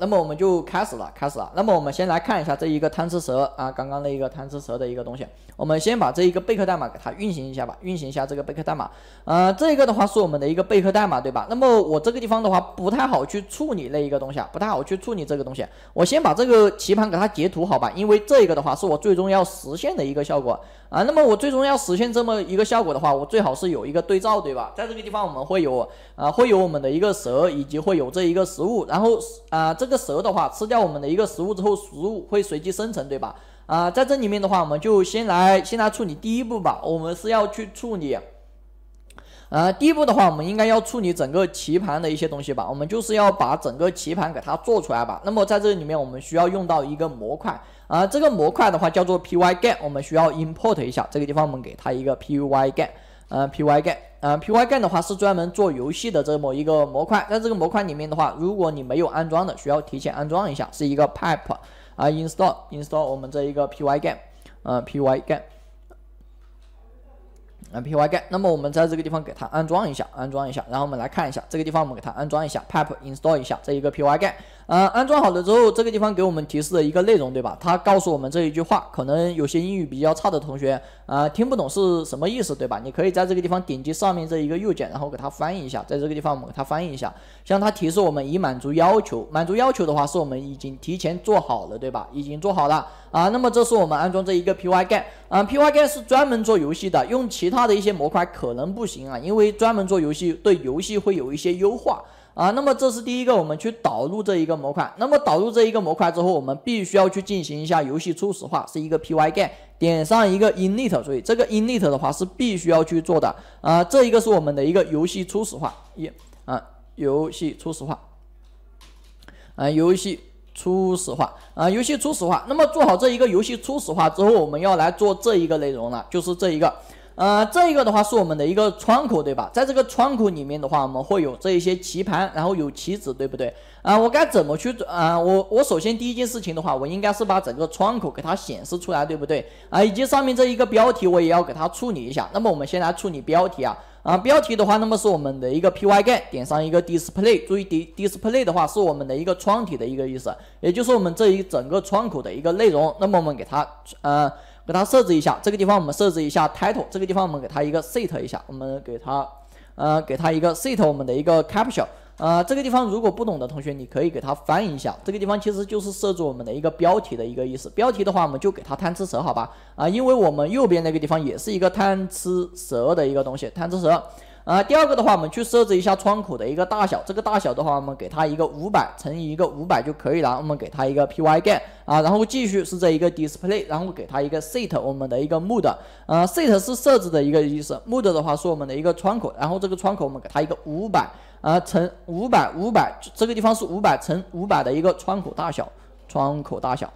那么我们就开始了，开始了。那么我们先来看一下这一个贪吃蛇啊，刚刚那一个贪吃蛇的一个东西。我们先把这一个贝壳代码给它运行一下吧，运行一下这个贝壳代码。呃，这个的话是我们的一个贝壳代码，对吧？那么我这个地方的话不太好去处理那一个东西，啊，不太好去处理这个东西。我先把这个棋盘给它截图好吧，因为这一个的话是我最终要实现的一个效果啊。那么我最终要实现这么一个效果的话，我最好是有一个对照，对吧？在这个地方我们会有啊，会有我们的一个蛇以及会有这一个食物，然后啊这。这个蛇的话，吃掉我们的一个食物之后，食物会随机生成，对吧？啊，在这里面的话，我们就先来先来处理第一步吧。我们是要去处理，呃，第一步的话，我们应该要处理整个棋盘的一些东西吧。我们就是要把整个棋盘给它做出来吧。那么在这里面，我们需要用到一个模块，啊，这个模块的话叫做 Pygame，我们需要 import 一下。这个地方我们给它一个 Pygame。嗯，Pygame，嗯，Pygame 的话是专门做游戏的这么一个模块，在这个模块里面的话，如果你没有安装的，需要提前安装一下，是一个 pip 啊，install，install 我们这一个 Pygame，嗯，Pygame，啊，Pygame，那么我们在这个地方给它安装一下，安装一下，然后我们来看一下，这个地方我们给它安装一下，pip install 一下这一个 Pygame。啊，安装好了之后，这个地方给我们提示了一个内容，对吧？他告诉我们这一句话，可能有些英语比较差的同学啊，听不懂是什么意思，对吧？你可以在这个地方点击上面这一个右键，然后给它翻译一下。在这个地方我们给它翻译一下，像它提示我们已满足要求，满足要求的话是我们已经提前做好了，对吧？已经做好了啊。那么这是我们安装这一个 Pygame，啊，Pygame 是专门做游戏的，用其他的一些模块可能不行啊，因为专门做游戏对游戏会有一些优化。啊，那么这是第一个，我们去导入这一个模块。那么导入这一个模块之后，我们必须要去进行一下游戏初始化，是一个 pygame，点上一个 init。注意这个 init 的话是必须要去做的。啊，这一个是我们的一个游戏初始化，一啊，游戏初始化，啊，游戏初始化，啊，游戏初始化。那么做好这一个游戏初始化之后，我们要来做这一个内容了，就是这一个。呃，这一个的话是我们的一个窗口，对吧？在这个窗口里面的话，我们会有这一些棋盘，然后有棋子，对不对？啊，我该怎么去啊？我我首先第一件事情的话，我应该是把整个窗口给它显示出来，对不对？啊，以及上面这一个标题我也要给它处理一下。那么我们先来处理标题啊，啊，标题的话，那么是我们的一个 pygame 点上一个 display，注意 dis display 的话是我们的一个窗体的一个意思，也就是我们这一整个窗口的一个内容。那么我们给它啊。给它设置一下，这个地方我们设置一下 title，这个地方我们给它一个 set 一下，我们给它，呃，给它一个 set 我们的一个 capture，呃，这个地方如果不懂的同学，你可以给它翻译一下，这个地方其实就是设置我们的一个标题的一个意思。标题的话，我们就给它贪吃蛇，好吧？啊，因为我们右边那个地方也是一个贪吃蛇的一个东西，贪吃蛇。啊，第二个的话，我们去设置一下窗口的一个大小。这个大小的话，我们给它一个五百乘以一个五百就可以了。我们给它一个 p y g a m 啊，然后继续是这一个 display，然后给它一个 set 我们的一个 mode 啊，set 是设置的一个意思。mode 的话是我们的一个窗口，然后这个窗口我们给它一个五百啊乘五百五百，这个地方是五百乘五百的一个窗口大小，窗口大小。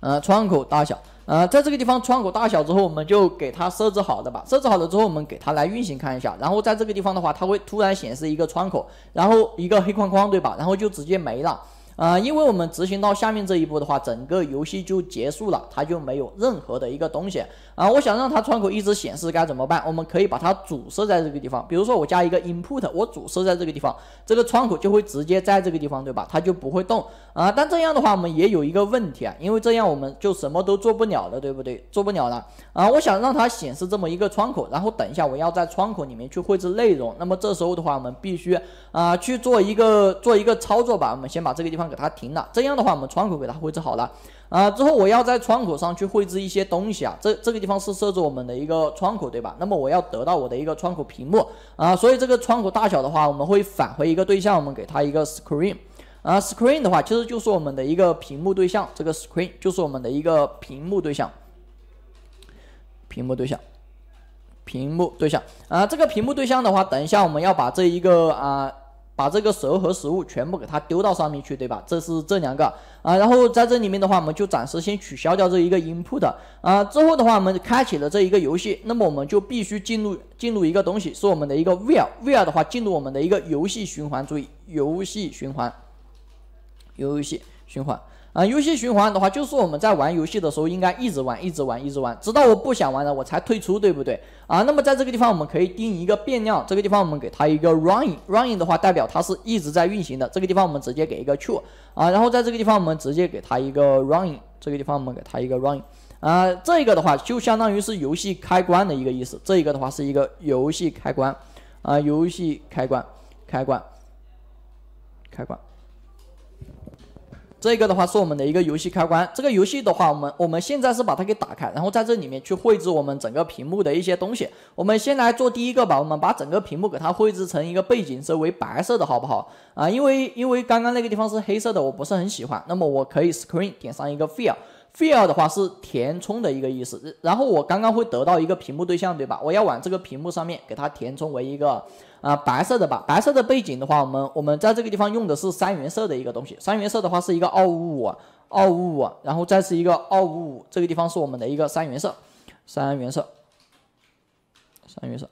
呃，窗口大小，呃，在这个地方窗口大小之后，我们就给它设置好的吧。设置好了之后，我们给它来运行看一下。然后在这个地方的话，它会突然显示一个窗口，然后一个黑框框，对吧？然后就直接没了。啊，因为我们执行到下面这一步的话，整个游戏就结束了，它就没有任何的一个东西。啊，我想让它窗口一直显示该怎么办？我们可以把它阻塞在这个地方。比如说我加一个 input，我阻塞在这个地方，这个窗口就会直接在这个地方，对吧？它就不会动啊。但这样的话，我们也有一个问题啊，因为这样我们就什么都做不了了，对不对？做不了了啊！我想让它显示这么一个窗口，然后等一下我要在窗口里面去绘制内容。那么这时候的话，我们必须啊去做一个做一个操作吧。我们先把这个地方给它停了，这样的话我们窗口给它绘制好了。啊，之后我要在窗口上去绘制一些东西啊，这这个地方是设置我们的一个窗口，对吧？那么我要得到我的一个窗口屏幕啊，所以这个窗口大小的话，我们会返回一个对象，我们给它一个 screen，啊，screen 的话其实就是我们的一个屏幕对象，这个 screen 就是我们的一个屏幕对象，屏幕对象，屏幕对象啊，这个屏幕对象的话，等一下我们要把这一个啊。把这个蛇和食物全部给它丢到上面去，对吧？这是这两个啊。然后在这里面的话，我们就暂时先取消掉这一个 input 啊。之后的话，我们开启了这一个游戏，那么我们就必须进入进入一个东西，是我们的一个 while while 的话，进入我们的一个游戏循环。注意，游戏循环，游戏循环。啊，游戏循环的话，就是我们在玩游戏的时候应该一直玩，一直玩，一直玩，直到我不想玩了我才退出，对不对？啊，那么在这个地方我们可以定一个变量，这个地方我们给它一个 running，running 的话代表它是一直在运行的，这个地方我们直接给一个 true，啊，然后在这个地方我们直接给它一个 running，这个地方我们给它一个 running，啊，这个的话就相当于是游戏开关的一个意思，这一个的话是一个游戏开关，啊，游戏开关，开关，开关。这个的话是我们的一个游戏开关。这个游戏的话，我们我们现在是把它给打开，然后在这里面去绘制我们整个屏幕的一些东西。我们先来做第一个吧，我们把整个屏幕给它绘制成一个背景，色为白色的，好不好？啊，因为因为刚刚那个地方是黑色的，我不是很喜欢。那么我可以 screen 点上一个 fill，fill 的话是填充的一个意思。然后我刚刚会得到一个屏幕对象，对吧？我要往这个屏幕上面给它填充为一个。啊，白色的吧，白色的背景的话，我们我们在这个地方用的是三原色的一个东西。三原色的话是一个二五五二五五，然后再是一个二五五，这个地方是我们的一个三原色，三原色，三原色，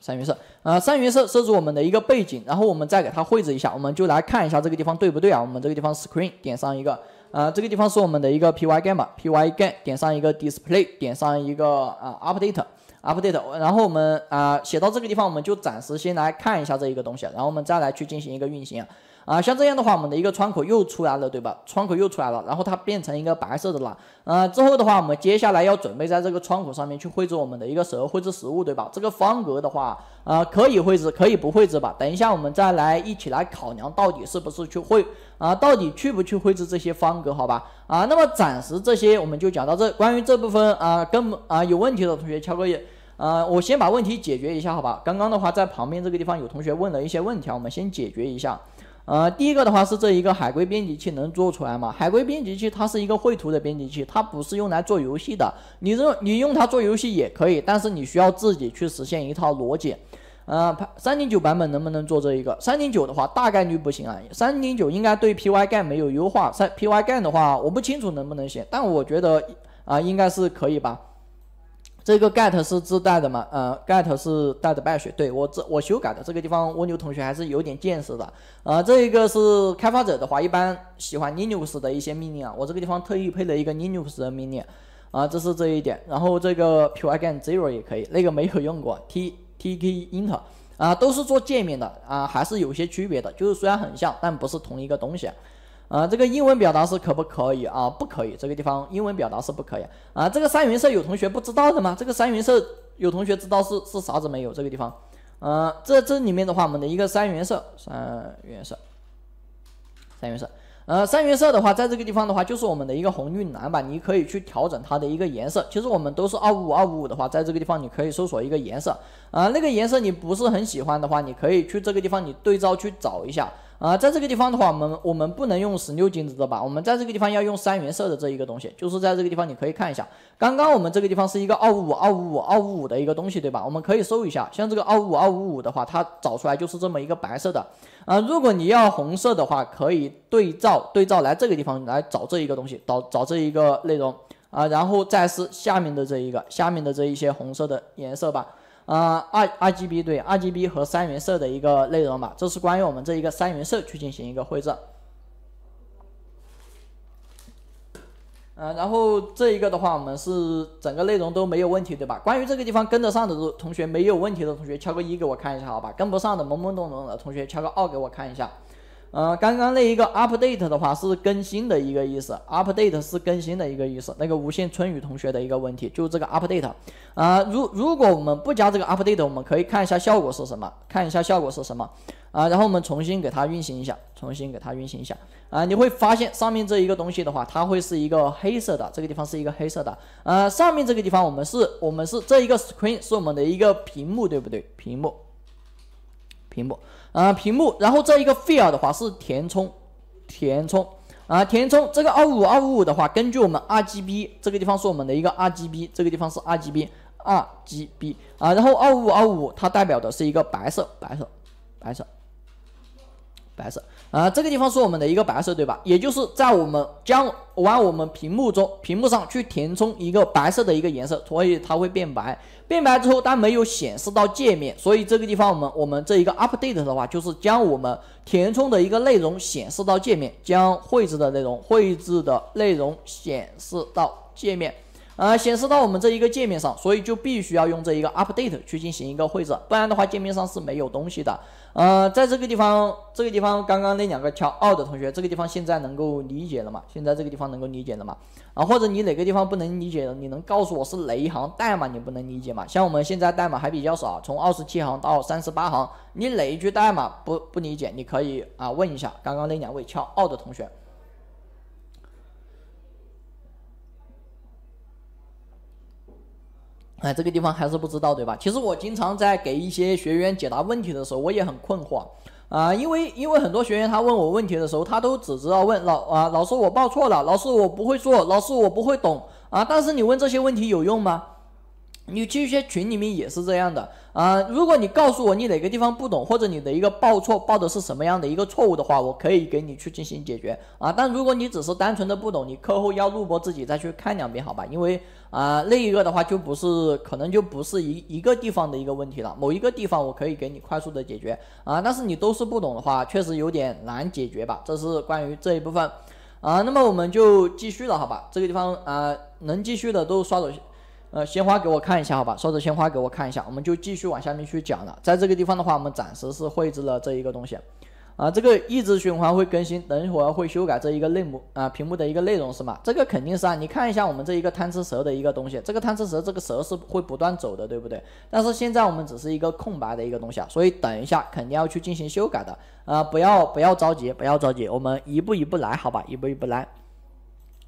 三原色。呃，三原色设置我们的一个背景，然后我们再给它绘制一下，我们就来看一下这个地方对不对啊？我们这个地方 screen 点上一个，呃，这个地方是我们的一个 pygame，pygame 点上一个 display，点上一个啊 update。update，然后我们啊写到这个地方，我们就暂时先来看一下这一个东西，然后我们再来去进行一个运行，啊，像这样的话，我们的一个窗口又出来了，对吧？窗口又出来了，然后它变成一个白色的了，啊，之后的话，我们接下来要准备在这个窗口上面去绘制我们的一个蛇，绘制食物，对吧？这个方格的话，啊，可以绘制，可以不绘制吧？等一下我们再来一起来考量到底是不是去绘啊，到底去不去绘制这些方格？好吧？啊，那么暂时这些我们就讲到这，关于这部分啊，跟啊有问题的同学敲个。呃，我先把问题解决一下，好吧？刚刚的话，在旁边这个地方有同学问了一些问题，我们先解决一下。呃，第一个的话是这一个海龟编辑器能做出来吗？海龟编辑器它是一个绘图的编辑器，它不是用来做游戏的。你用你用它做游戏也可以，但是你需要自己去实现一套逻辑。呃，三零九版本能不能做这一个？三零九的话大概率不行啊。三零九应该对 p y g a 没有优化，三 p y g a 的话我不清楚能不能行，但我觉得啊应该是可以吧。这个 get 是自带的嘛？嗯，get 是带的败血。对我这我修改的这个地方，蜗牛同学还是有点见识的。啊，这一个是开发者的话，一般喜欢 Linux 的一些命令啊。我这个地方特意配了一个 Linux 的命令，啊，这是这一点。然后这个 p u a g a i n Zero 也可以，那个没有用过。T Tk Inter 啊，都是做界面的啊，还是有些区别的。就是虽然很像，但不是同一个东西。啊，这个英文表达是可不可以啊？不可以，这个地方英文表达是不可以啊。这个三原色有同学不知道的吗？这个三原色有同学知道是是啥子没有？这个地方，呃，这这里面的话，我们的一个三原色，三原色，三原色，呃，三原色的话，在这个地方的话，就是我们的一个红绿蓝吧，你可以去调整它的一个颜色。其实我们都是二五五二五五的话，在这个地方你可以搜索一个颜色啊，那个颜色你不是很喜欢的话，你可以去这个地方你对照去找一下。啊，在这个地方的话，我们我们不能用十六进制的吧？我们在这个地方要用三原色的这一个东西，就是在这个地方你可以看一下，刚刚我们这个地方是一个二五五二五五二五五的一个东西，对吧？我们可以搜一下，像这个二五五二五五的话，它找出来就是这么一个白色的。啊，如果你要红色的话，可以对照对照来这个地方来找这一个东西，找找这一个内容啊，然后再是下面的这一个下面的这一些红色的颜色吧。啊，R R G B 对，R G B 和三原色的一个内容吧，这是关于我们这一个三原色去进行一个绘制。嗯，然后这一个的话，我们是整个内容都没有问题，对吧？关于这个地方跟得上的同学没有问题的同学敲个一给我看一下，好吧？跟不上的懵懵懂懂的同学敲个二给我看一下。呃，刚刚那一个 update 的话是更新的一个意思，update 是更新的一个意思。那个无限春雨同学的一个问题，就这个 update，啊，如如果我们不加这个 update，我们可以看一下效果是什么，看一下效果是什么，啊，然后我们重新给它运行一下，重新给它运行一下，啊，你会发现上面这一个东西的话，它会是一个黑色的，这个地方是一个黑色的，呃，上面这个地方我们是，我们是这一个 screen 是我们的一个屏幕，对不对？屏幕，屏幕。啊，屏幕，然后这一个 fill 的话是填充，填充，啊，填充这个二五五二五五的话，根据我们 R G B 这个地方是我们的一个 R G B，这个地方是 R G B，R G B 啊，然后二五五二五它代表的是一个白色，白色，白色，白色。啊，这个地方是我们的一个白色，对吧？也就是在我们将往我们屏幕中屏幕上去填充一个白色的一个颜色，所以它会变白。变白之后，它没有显示到界面，所以这个地方我们我们这一个 update 的话，就是将我们填充的一个内容显示到界面，将绘制的内容绘制的内容显示到界面。呃，显示到我们这一个界面上，所以就必须要用这一个 update 去进行一个绘制，不然的话界面上是没有东西的。呃，在这个地方，这个地方刚刚那两个敲二的同学，这个地方现在能够理解了吗？现在这个地方能够理解了吗？啊，或者你哪个地方不能理解的，你能告诉我是哪一行代码你不能理解吗？像我们现在代码还比较少，从二十七行到三十八行，你哪一句代码不不理解？你可以啊问一下刚刚那两位敲二的同学。哎，这个地方还是不知道，对吧？其实我经常在给一些学员解答问题的时候，我也很困惑啊，因为因为很多学员他问我问题的时候，他都只知道问老啊老师，我报错了，老师我不会做，老师我不会懂啊，但是你问这些问题有用吗？你去一些群里面也是这样的啊。如果你告诉我你哪个地方不懂，或者你的一个报错报的是什么样的一个错误的话，我可以给你去进行解决啊。但如果你只是单纯的不懂，你课后要录播自己再去看两遍，好吧？因为啊，那一个的话就不是可能就不是一一个地方的一个问题了，某一个地方我可以给你快速的解决啊。但是你都是不懂的话，确实有点难解决吧？这是关于这一部分啊。那么我们就继续了，好吧？这个地方啊，能继续的都刷走。呃，鲜花给我看一下，好吧，双着鲜花给我看一下，我们就继续往下面去讲了。在这个地方的话，我们暂时是绘制了这一个东西，啊，这个一直循环会更新，等一会儿会修改这一个内幕啊屏幕的一个内容是吗？这个肯定是啊，你看一下我们这一个贪吃蛇的一个东西，这个贪吃蛇这个蛇是会不断走的，对不对？但是现在我们只是一个空白的一个东西，啊，所以等一下肯定要去进行修改的，啊，不要不要着急，不要着急，我们一步一步来，好吧，一步一步来，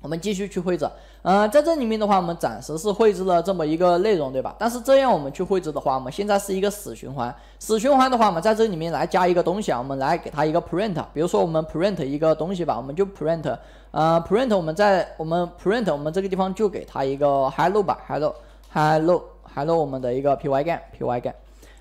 我们继续去绘制。呃，在这里面的话，我们暂时是绘制了这么一个内容，对吧？但是这样我们去绘制的话，我们现在是一个死循环。死循环的话我们在这里面来加一个东西啊，我们来给它一个 print，比如说我们 print 一个东西吧，我们就 print，呃，print 我们在我们 print 我们这个地方就给它一个 hello 吧，hello hello hello 我们的一个 pygame pygame，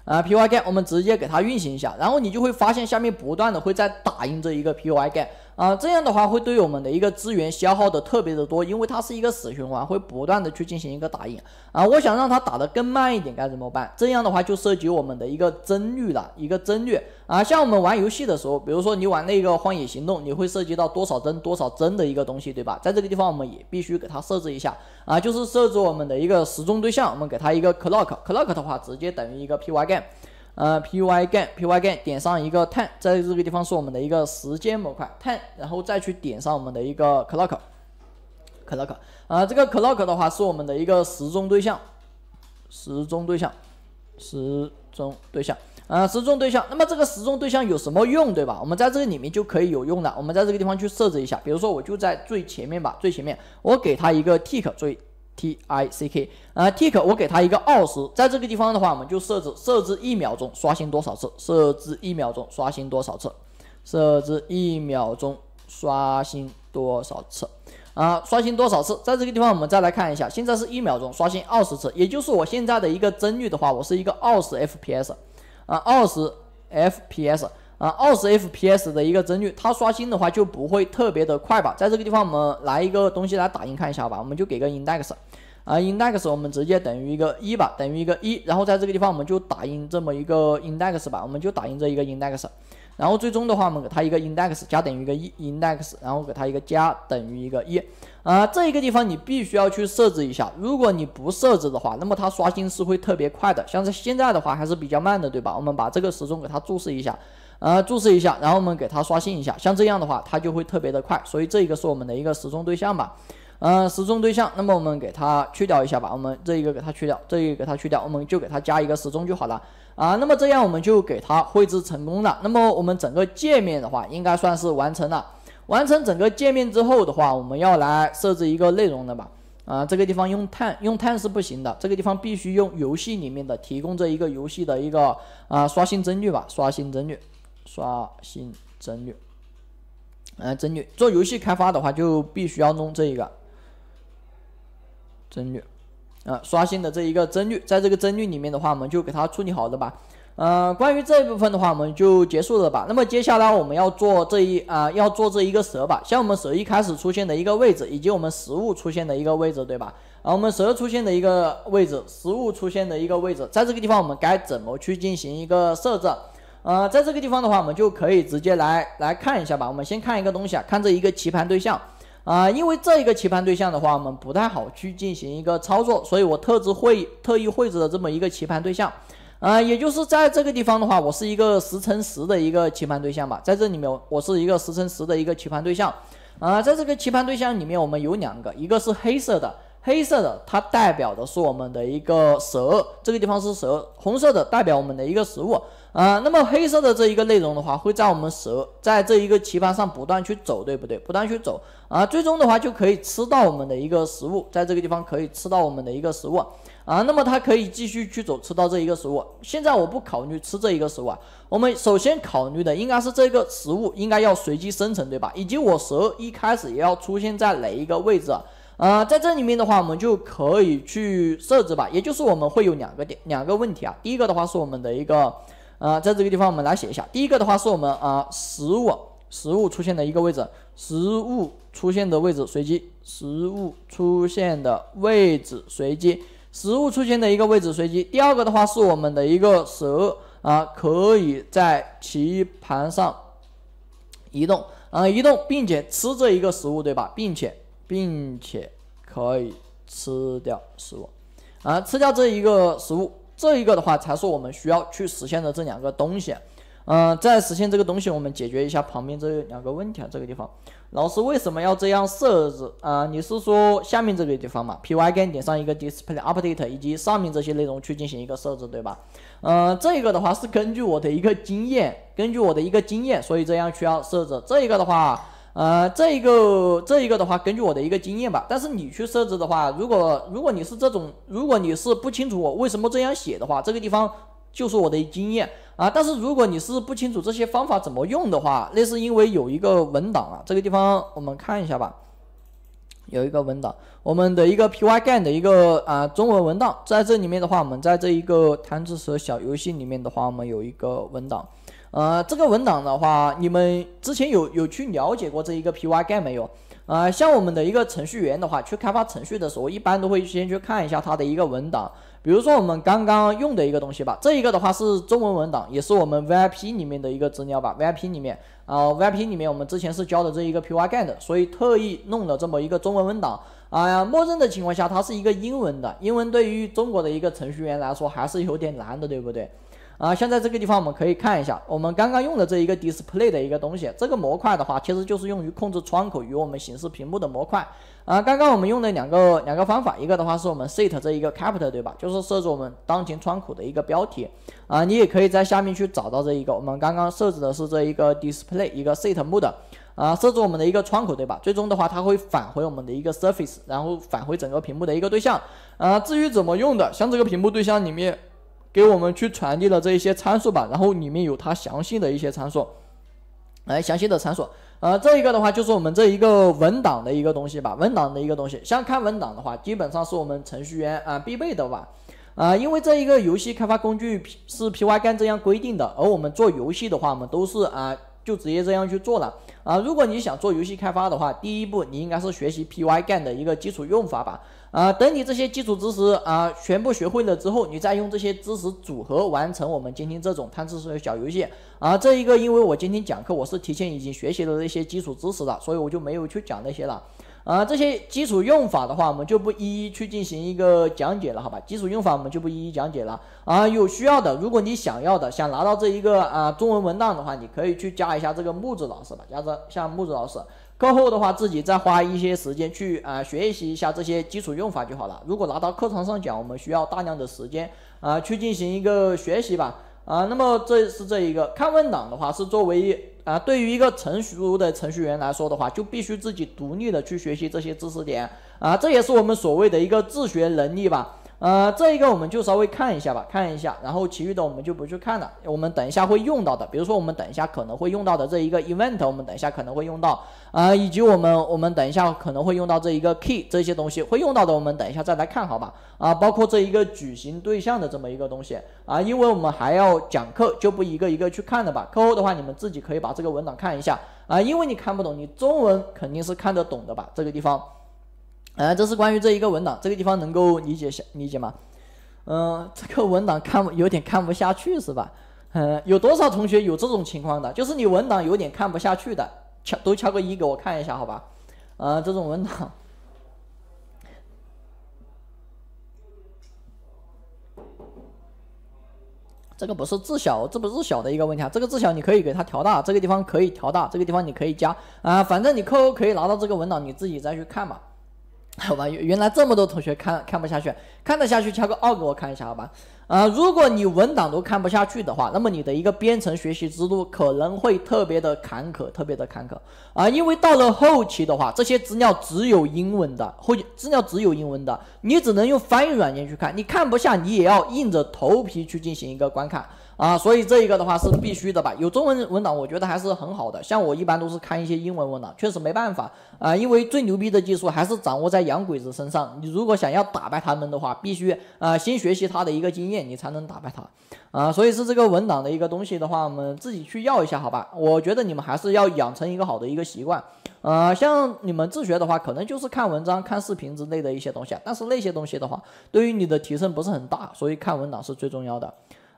啊 pygame 我们直接给它运行一下，然后你就会发现下面不断的会在打印这一个 pygame。啊，这样的话会对我们的一个资源消耗的特别的多，因为它是一个死循环，会不断的去进行一个打印。啊，我想让它打的更慢一点，该怎么办？这样的话就涉及我们的一个帧率了，一个帧率。啊，像我们玩游戏的时候，比如说你玩那个《荒野行动》，你会涉及到多少帧、多少帧的一个东西，对吧？在这个地方我们也必须给它设置一下。啊，就是设置我们的一个时钟对象，我们给它一个 clock，clock 的话直接等于一个 P Y g a m e 呃，py e py e 点上一个 time，在这个地方是我们的一个时间模块 time，然后再去点上我们的一个 clock，clock，啊，这个 clock 的话是我们的一个时钟对象，时钟对象，时钟对象，啊，时钟对象。那么这个时钟对象有什么用，对吧？我们在这个里面就可以有用的，我们在这个地方去设置一下，比如说我就在最前面吧，最前面，我给它一个 tick，注意。t i c k 啊，tick，我给它一个二十，在这个地方的话，我们就设置设置一秒钟刷新多少次，设置一秒钟刷新多少次，设置一秒钟刷新多少次啊，刷新多少次？在这个地方，我们再来看一下，现在是一秒钟刷新二十次，也就是我现在的一个帧率的话，我是一个二十 fps 啊，二十 fps。啊，二十 FPS 的一个帧率，它刷新的话就不会特别的快吧？在这个地方，我们来一个东西来打印看一下吧。我们就给个 index，啊 index，我们直接等于一个一吧，等于一个一。然后在这个地方，我们就打印这么一个 index 吧，我们就打印这一个 index。然后最终的话，我们给它一个 index 加等于一个一 index，然后给它一个加等于一个一。啊，这一个地方你必须要去设置一下，如果你不设置的话，那么它刷新是会特别快的。像是现在的话还是比较慢的，对吧？我们把这个时钟给它注释一下。啊，注视一下，然后我们给它刷新一下，像这样的话，它就会特别的快。所以这一个是我们的一个时钟对象吧？嗯，时钟对象，那么我们给它去掉一下吧，我们这一个给它去掉，这一个给它去掉，我们就给它加一个时钟就好了。啊，那么这样我们就给它绘制成功了。那么我们整个界面的话，应该算是完成了。完成整个界面之后的话，我们要来设置一个内容的吧？啊，这个地方用碳用碳是不行的，这个地方必须用游戏里面的提供这一个游戏的一个啊刷新帧率吧，刷新帧率。刷新帧率，呃，帧率做游戏开发的话就必须要弄这一个帧率，啊，刷新的这一个帧率，在这个帧率里面的话，我们就给它处理好的吧。呃，关于这一部分的话，我们就结束了吧。那么接下来我们要做这一啊，要做这一个蛇吧。像我们蛇一开始出现的一个位置，以及我们食物出现的一个位置，对吧？啊，我们蛇出现的一个位置，食物出现的一个位置，在这个地方我们该怎么去进行一个设置？呃，在这个地方的话，我们就可以直接来来看一下吧。我们先看一个东西啊，看这一个棋盘对象啊，因为这一个棋盘对象的话，我们不太好去进行一个操作，所以我特制绘特意绘制的这么一个棋盘对象啊，也就是在这个地方的话，我是一个十乘十的一个棋盘对象吧，在这里面我是一个十乘十的一个棋盘对象啊，在这个棋盘对象里面，我们有两个，一个是黑色的，黑色的它代表的是我们的一个蛇，这个地方是蛇，红色的代表我们的一个食物。啊，那么黑色的这一个内容的话，会在我们蛇在这一个棋盘上不断去走，对不对？不断去走啊，最终的话就可以吃到我们的一个食物，在这个地方可以吃到我们的一个食物啊。那么它可以继续去走，吃到这一个食物。现在我不考虑吃这一个食物啊，我们首先考虑的应该是这个食物应该要随机生成，对吧？以及我蛇一开始也要出现在哪一个位置啊？在这里面的话，我们就可以去设置吧，也就是我们会有两个点，两个问题啊。第一个的话是我们的一个。啊，在这个地方我们来写一下，第一个的话是我们啊食物食物出现的一个位置，食物出现的位置随机，食物出现的位置随机，食物出现的一个位置随机。第二个的话是我们的一个蛇啊，可以在棋盘上移动啊移动，并且吃这一个食物，对吧？并且并且可以吃掉食物啊，吃掉这一个食物。这一个的话才是我们需要去实现的这两个东西，嗯，在实现这个东西，我们解决一下旁边这两个问题啊，这个地方，老师为什么要这样设置啊？你是说下面这个地方嘛？py 跟点上一个 display update 以及上面这些内容去进行一个设置，对吧？嗯，这个的话是根据我的一个经验，根据我的一个经验，所以这样需要设置。这一个的话。呃，这一个这一个的话，根据我的一个经验吧。但是你去设置的话，如果如果你是这种，如果你是不清楚我为什么这样写的话，这个地方就是我的经验啊。但是如果你是不清楚这些方法怎么用的话，那是因为有一个文档啊。这个地方我们看一下吧，有一个文档，我们的一个 Pygame 的一个啊中文文档，在这里面的话，我们在这一个贪吃蛇小游戏里面的话，我们有一个文档。呃，这个文档的话，你们之前有有去了解过这一个 Pygame 没有？呃，像我们的一个程序员的话，去开发程序的时候，一般都会先去看一下它的一个文档。比如说我们刚刚用的一个东西吧，这一个的话是中文文档，也是我们 VIP 里面的一个资料吧。VIP 里面，啊，VIP 里面我们之前是教的这一个 Pygame 的，所以特意弄了这么一个中文文档。啊，默认的情况下它是一个英文的，英文对于中国的一个程序员来说还是有点难的，对不对？啊，现在这个地方我们可以看一下，我们刚刚用的这一个 display 的一个东西，这个模块的话，其实就是用于控制窗口与我们显示屏幕的模块。啊，刚刚我们用的两个两个方法，一个的话是我们 set 这一个 c a p t a l 对吧，就是设置我们当前窗口的一个标题。啊，你也可以在下面去找到这一个，我们刚刚设置的是这一个 display 一个 set o d 的，啊，设置我们的一个窗口对吧？最终的话，它会返回我们的一个 surface，然后返回整个屏幕的一个对象。啊，至于怎么用的，像这个屏幕对象里面。给我们去传递了这一些参数吧，然后里面有它详细的一些参数，来详细的参数。啊，这一个的话就是我们这一个文档的一个东西吧，文档的一个东西。像看文档的话，基本上是我们程序员啊必备的吧。啊，因为这一个游戏开发工具是 P Y 干这样规定的，而我们做游戏的话，我们都是啊。就直接这样去做了啊！如果你想做游戏开发的话，第一步你应该是学习 Pygame 的一个基础用法吧？啊，等你这些基础知识啊全部学会了之后，你再用这些知识组合完成我们今天这种贪吃蛇小游戏啊。这一个，因为我今天讲课，我是提前已经学习了这些基础知识的，所以我就没有去讲那些了。啊，这些基础用法的话，我们就不一一去进行一个讲解了，好吧？基础用法我们就不一一讲解了。啊，有需要的，如果你想要的，想拿到这一个啊中文文档的话，你可以去加一下这个木子老师吧，加这像木子老师，课后的话自己再花一些时间去啊学习一下这些基础用法就好了。如果拿到课堂上讲，我们需要大量的时间啊去进行一个学习吧。啊，那么这是这一个看文档的话是作为啊，对于一个成熟的程序员来说的话，就必须自己独立的去学习这些知识点啊，这也是我们所谓的一个自学能力吧。呃，这一个我们就稍微看一下吧，看一下，然后其余的我们就不去看了。我们等一下会用到的，比如说我们等一下可能会用到的这一个 event，我们等一下可能会用到啊，以及我们我们等一下可能会用到这一个 key 这些东西会用到的，我们等一下再来看好吧？啊，包括这一个矩形对象的这么一个东西啊，因为我们还要讲课，就不一个一个去看了吧。课后的话，你们自己可以把这个文档看一下啊，因为你看不懂，你中文肯定是看得懂的吧？这个地方。呃，这是关于这一个文档，这个地方能够理解下理解吗？嗯，这个文档看有点看不下去是吧？嗯，有多少同学有这种情况的？就是你文档有点看不下去的，敲都敲个一给我看一下好吧？啊，这种文档，这个不是字小，这不是小的一个问题啊，这个字小你可以给它调大，这个地方可以调大，这个地方你可以加啊，反正你扣可以拿到这个文档，你自己再去看嘛。好吧，原来这么多同学看看不下去，看得下去敲个二给我看一下好吧？啊，如果你文档都看不下去的话，那么你的一个编程学习之路可能会特别的坎坷，特别的坎坷啊！因为到了后期的话，这些资料只有英文的，或者资料只有英文的，你只能用翻译软件去看，你看不下，你也要硬着头皮去进行一个观看。啊，所以这一个的话是必须的吧？有中文文档，我觉得还是很好的。像我一般都是看一些英文文档，确实没办法啊。因为最牛逼的技术还是掌握在洋鬼子身上，你如果想要打败他们的话，必须啊先学习他的一个经验，你才能打败他啊。所以是这个文档的一个东西的话，我们自己去要一下好吧？我觉得你们还是要养成一个好的一个习惯啊。像你们自学的话，可能就是看文章、看视频之类的一些东西，但是那些东西的话，对于你的提升不是很大，所以看文档是最重要的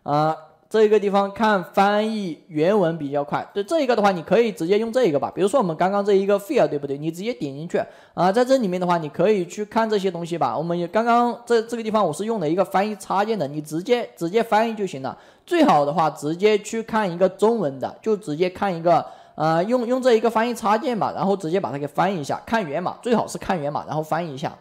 啊。这一个地方看翻译原文比较快，对这一个的话，你可以直接用这一个吧。比如说我们刚刚这一个 fear，对不对？你直接点进去啊，在这里面的话，你可以去看这些东西吧。我们刚刚这这个地方我是用的一个翻译插件的，你直接直接翻译就行了。最好的话，直接去看一个中文的，就直接看一个呃，用用这一个翻译插件吧，然后直接把它给翻译一下，看源码，最好是看源码，然后翻译一下。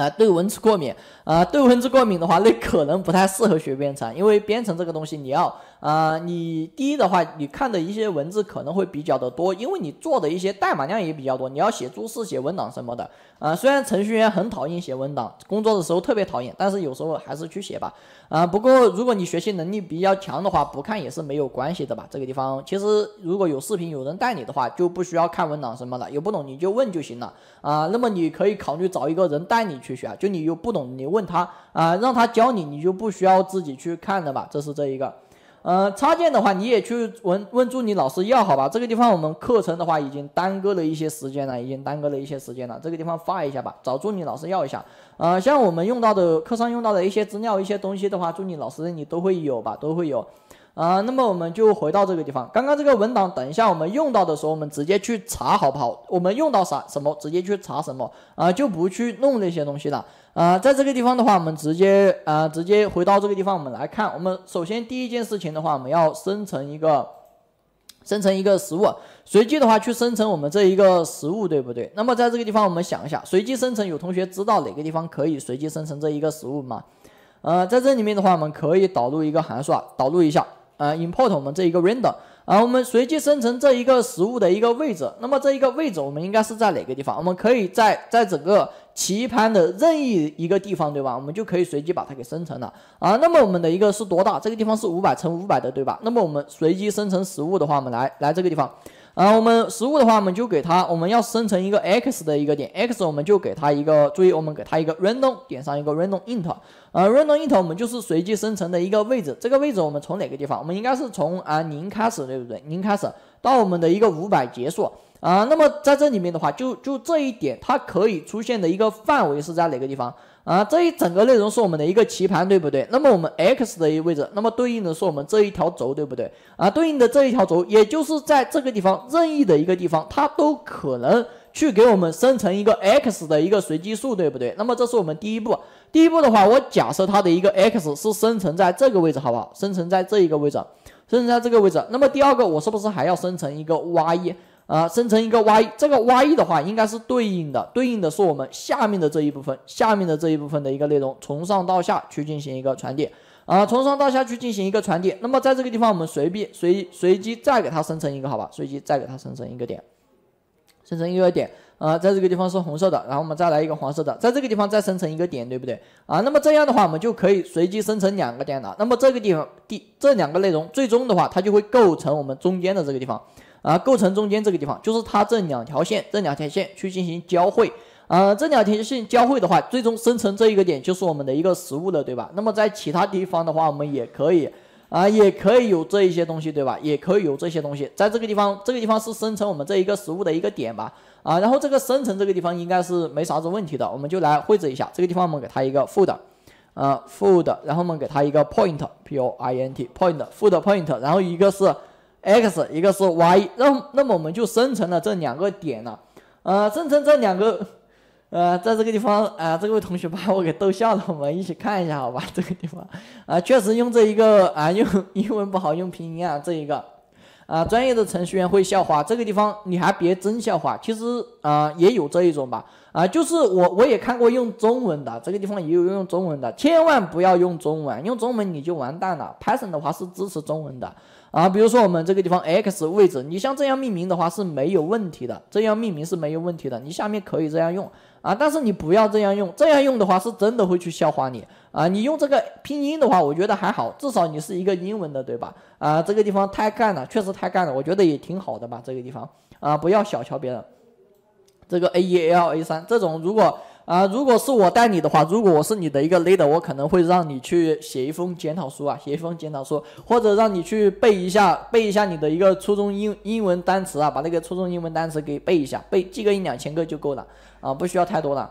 啊，对文字过敏啊，对文字过敏的话，那可能不太适合学编程，因为编程这个东西，你要啊，你第一的话，你看的一些文字可能会比较的多，因为你做的一些代码量也比较多，你要写注释、写文档什么的啊。虽然程序员很讨厌写文档，工作的时候特别讨厌，但是有时候还是去写吧。啊，不过如果你学习能力比较强的话，不看也是没有关系的吧。这个地方其实如果有视频，有人带你的话，就不需要看文档什么了。有不懂你就问就行了啊。那么你可以考虑找一个人带你去学，就你有不懂你问他啊，让他教你，你就不需要自己去看了吧。这是这一个，呃，插件的话你也去问问助理老师要好吧。这个地方我们课程的话已经耽搁了一些时间了，已经耽搁了一些时间了。这个地方发一下吧，找助理老师要一下。啊，像我们用到的课上用到的一些资料、一些东西的话，助理老师你都会有吧？都会有。啊，那么我们就回到这个地方。刚刚这个文档，等一下我们用到的时候，我们直接去查，好不好？我们用到啥什么，直接去查什么啊，就不去弄那些东西了啊。在这个地方的话，我们直接啊，直接回到这个地方，我们来看。我们首先第一件事情的话，我们要生成一个。生成一个食物，随机的话去生成我们这一个食物，对不对？那么在这个地方，我们想一下，随机生成，有同学知道哪个地方可以随机生成这一个食物吗？呃，在这里面的话，我们可以导入一个函数啊，导入一下呃 i m p o r t 我们这一个 render，然后我们随机生成这一个食物的一个位置。那么这一个位置，我们应该是在哪个地方？我们可以在在整个棋盘的任意一个地方，对吧？我们就可以随机把它给生成了啊。那么我们的一个是多大？这个地方是五百乘五百的，对吧？那么我们随机生成实物的话，我们来来这个地方啊。我们实物的话，我们就给它，我们要生成一个 x 的一个点，x 我们就给它一个注意，我们给它一个 random 点上一个 random int 啊，random int 我们就是随机生成的一个位置。这个位置我们从哪个地方？我们应该是从啊零开始，对不对？零开始到我们的一个五百结束。啊，那么在这里面的话，就就这一点，它可以出现的一个范围是在哪个地方啊？这一整个内容是我们的一个棋盘，对不对？那么我们 x 的一个位置，那么对应的是我们这一条轴，对不对？啊，对应的这一条轴，也就是在这个地方任意的一个地方，它都可能去给我们生成一个 x 的一个随机数，对不对？那么这是我们第一步，第一步的话，我假设它的一个 x 是生成在这个位置，好不好？生成在这一个位置，生成在这个位置。那么第二个，我是不是还要生成一个 y？啊，生成一个 Y，这个 Y 的话，应该是对应的，对应的是我们下面的这一部分，下面的这一部分的一个内容，从上到下去进行一个传递，啊，从上到下去进行一个传递。那么在这个地方，我们随便随随机再给它生成一个，好吧，随机再给它生成一个点，生成一个点，啊，在这个地方是红色的，然后我们再来一个黄色的，在这个地方再生成一个点，对不对？啊，那么这样的话，我们就可以随机生成两个点了。那么这个地方第这两个内容，最终的话，它就会构成我们中间的这个地方。啊，构成中间这个地方，就是它这两条线，这两条线去进行交汇，啊，这两条线交汇的话，最终生成这一个点，就是我们的一个实物的，对吧？那么在其他地方的话，我们也可以，啊，也可以有这一些东西，对吧？也可以有这些东西，在这个地方，这个地方是生成我们这一个实物的一个点吧？啊，然后这个生成这个地方应该是没啥子问题的，我们就来绘制一下，这个地方我们给它一个 food，啊，food，然后我们给它一个 point，p o i n t，point，food point，然后一个是。x 一个是 y，那那么我们就生成了这两个点了，呃，生成这两个，呃，在这个地方啊，这位同学把我给逗笑了，我们一起看一下好吧，这个地方啊，确实用这一个啊，用英文不好用拼音啊，这一个啊，专业的程序员会笑话这个地方，你还别真笑话，其实啊也有这一种吧，啊，就是我我也看过用中文的，这个地方也有用中文的，千万不要用中文用中文你就完蛋了，Python 的话是支持中文的。啊，比如说我们这个地方 x 位置，你像这样命名的话是没有问题的，这样命名是没有问题的，你下面可以这样用啊，但是你不要这样用，这样用的话是真的会去笑话你啊。你用这个拼音的话，我觉得还好，至少你是一个英文的，对吧？啊，这个地方太干了，确实太干了，我觉得也挺好的吧，这个地方啊，不要小瞧别人，这个 a e l a 三这种如果。啊，如果是我带你的话，如果我是你的一个 leader，我可能会让你去写一封检讨书啊，写一封检讨书，或者让你去背一下背一下你的一个初中英英文单词啊，把那个初中英文单词给背一下，背记个一两千个就够了啊，不需要太多了。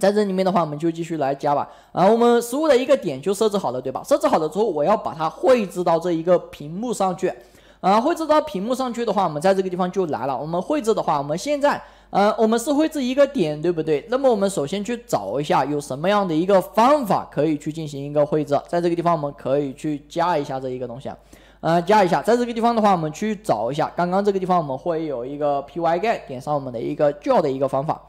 在这里面的话，我们就继续来加吧。啊，我们实物的一个点就设置好了，对吧？设置好了之后，我要把它绘制到这一个屏幕上去。啊，绘制到屏幕上去的话，我们在这个地方就来了。我们绘制的话，我们现在。呃，我们是绘制一个点，对不对？那么我们首先去找一下有什么样的一个方法可以去进行一个绘制，在这个地方我们可以去加一下这一个东西啊，呃，加一下，在这个地方的话，我们去找一下，刚刚这个地方我们会有一个 pyg 点上我们的一个叫的一个方法。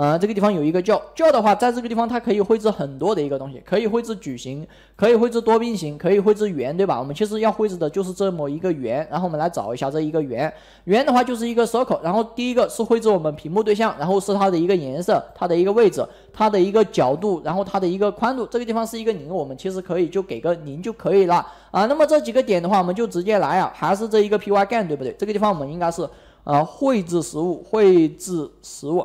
嗯，这个地方有一个叫叫的话，在这个地方它可以绘制很多的一个东西，可以绘制矩形，可以绘制多边形，可以绘制圆，对吧？我们其实要绘制的就是这么一个圆。然后我们来找一下这一个圆，圆的话就是一个 circle。然后第一个是绘制我们屏幕对象，然后是它的一个颜色、它的一个位置、它的一个角度，然后它的一个宽度。这个地方是一个零，我们其实可以就给个零就可以了啊。那么这几个点的话，我们就直接来啊，还是这一个 py 杠，对不对？这个地方我们应该是啊绘制实物，绘制实物。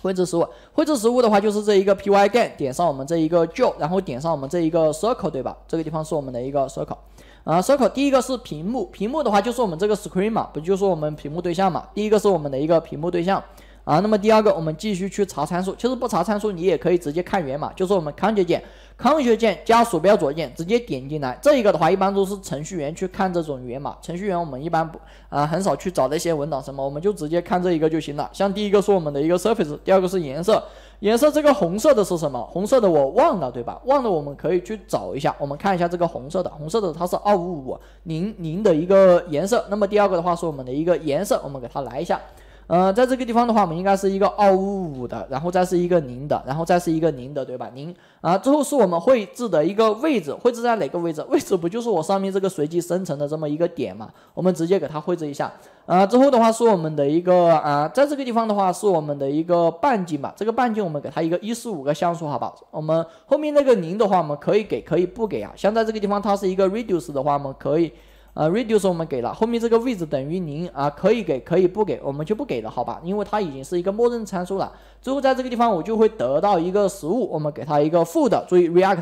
绘制实物，绘制实物的话就是这一个 Pygame 点上我们这一个 Joe，然后点上我们这一个 Circle，对吧？这个地方是我们的一个 Circle，啊，Circle 第一个是屏幕，屏幕的话就是我们这个 Screen 嘛，不就是我们屏幕对象嘛？第一个是我们的一个屏幕对象，啊，那么第二个我们继续去查参数，其实不查参数你也可以直接看源码，就是我们 c 创键康学键加鼠标左键直接点进来，这一个的话，一般都是程序员去看这种源码。程序员我们一般不啊，很少去找那些文档什么，我们就直接看这一个就行了。像第一个是我们的一个 surface，第二个是颜色，颜色这个红色的是什么？红色的我忘了，对吧？忘了我们可以去找一下。我们看一下这个红色的，红色的它是二5五五零零的一个颜色。那么第二个的话是我们的一个颜色，我们给它来一下。呃，在这个地方的话，我们应该是一个二五五的，然后再是一个零的，然后再是一个零的，对吧？零啊，之后是我们绘制的一个位置，绘制在哪个位置？位置不就是我上面这个随机生成的这么一个点嘛？我们直接给它绘制一下啊。之后的话是我们的一个啊，在这个地方的话是我们的一个半径吧。这个半径我们给它一个一十五个像素，好吧？我们后面那个零的话，我们可以给，可以不给啊。像在这个地方，它是一个 r e d u c e 的话，我们可以。呃，reduce 我们给了，后面这个 with 等于零啊，可以给，可以不给，我们就不给了，好吧？因为它已经是一个默认参数了。最后在这个地方，我就会得到一个实物，我们给它一个 food，注意 react，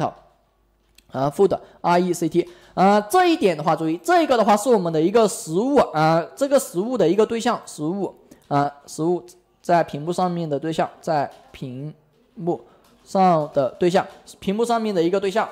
呃，food，r e c t，呃，这一点的话，注意这个的话是我们的一个实物，呃，这个实物的一个对象，实物，啊，实物在屏幕上面的对象，在屏幕上的对象，屏幕上面的一个对象。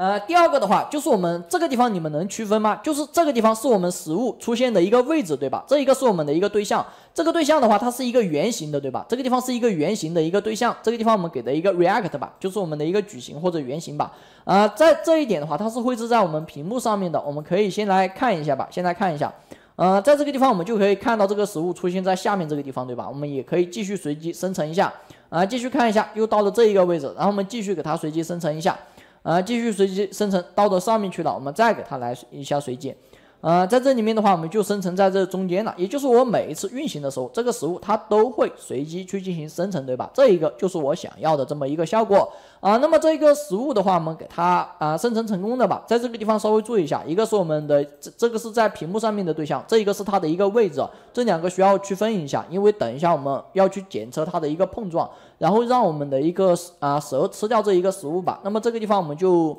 呃，第二个的话就是我们这个地方你们能区分吗？就是这个地方是我们实物出现的一个位置，对吧？这一个是我们的一个对象，这个对象的话它是一个圆形的，对吧？这个地方是一个圆形的一个对象，这个地方我们给的一个 react 吧，就是我们的一个矩形或者圆形吧。啊，在这一点的话，它是绘制在我们屏幕上面的，我们可以先来看一下吧，先来看一下。呃，在这个地方我们就可以看到这个实物出现在下面这个地方，对吧？我们也可以继续随机生成一下，啊，继续看一下，又到了这一个位置，然后我们继续给它随机生成一下。啊，继续随机生成到的上面去了，我们再给它来一下随机。啊，在这里面的话，我们就生成在这中间了，也就是我每一次运行的时候，这个食物它都会随机去进行生成，对吧？这一个就是我想要的这么一个效果啊。那么这一个食物的话，我们给它啊生成成功的吧，在这个地方稍微注意一下，一个是我们的这这个是在屏幕上面的对象，这一个是它的一个位置，这两个需要区分一下，因为等一下我们要去检测它的一个碰撞，然后让我们的一个啊蛇吃掉这一个食物吧。那么这个地方我们就。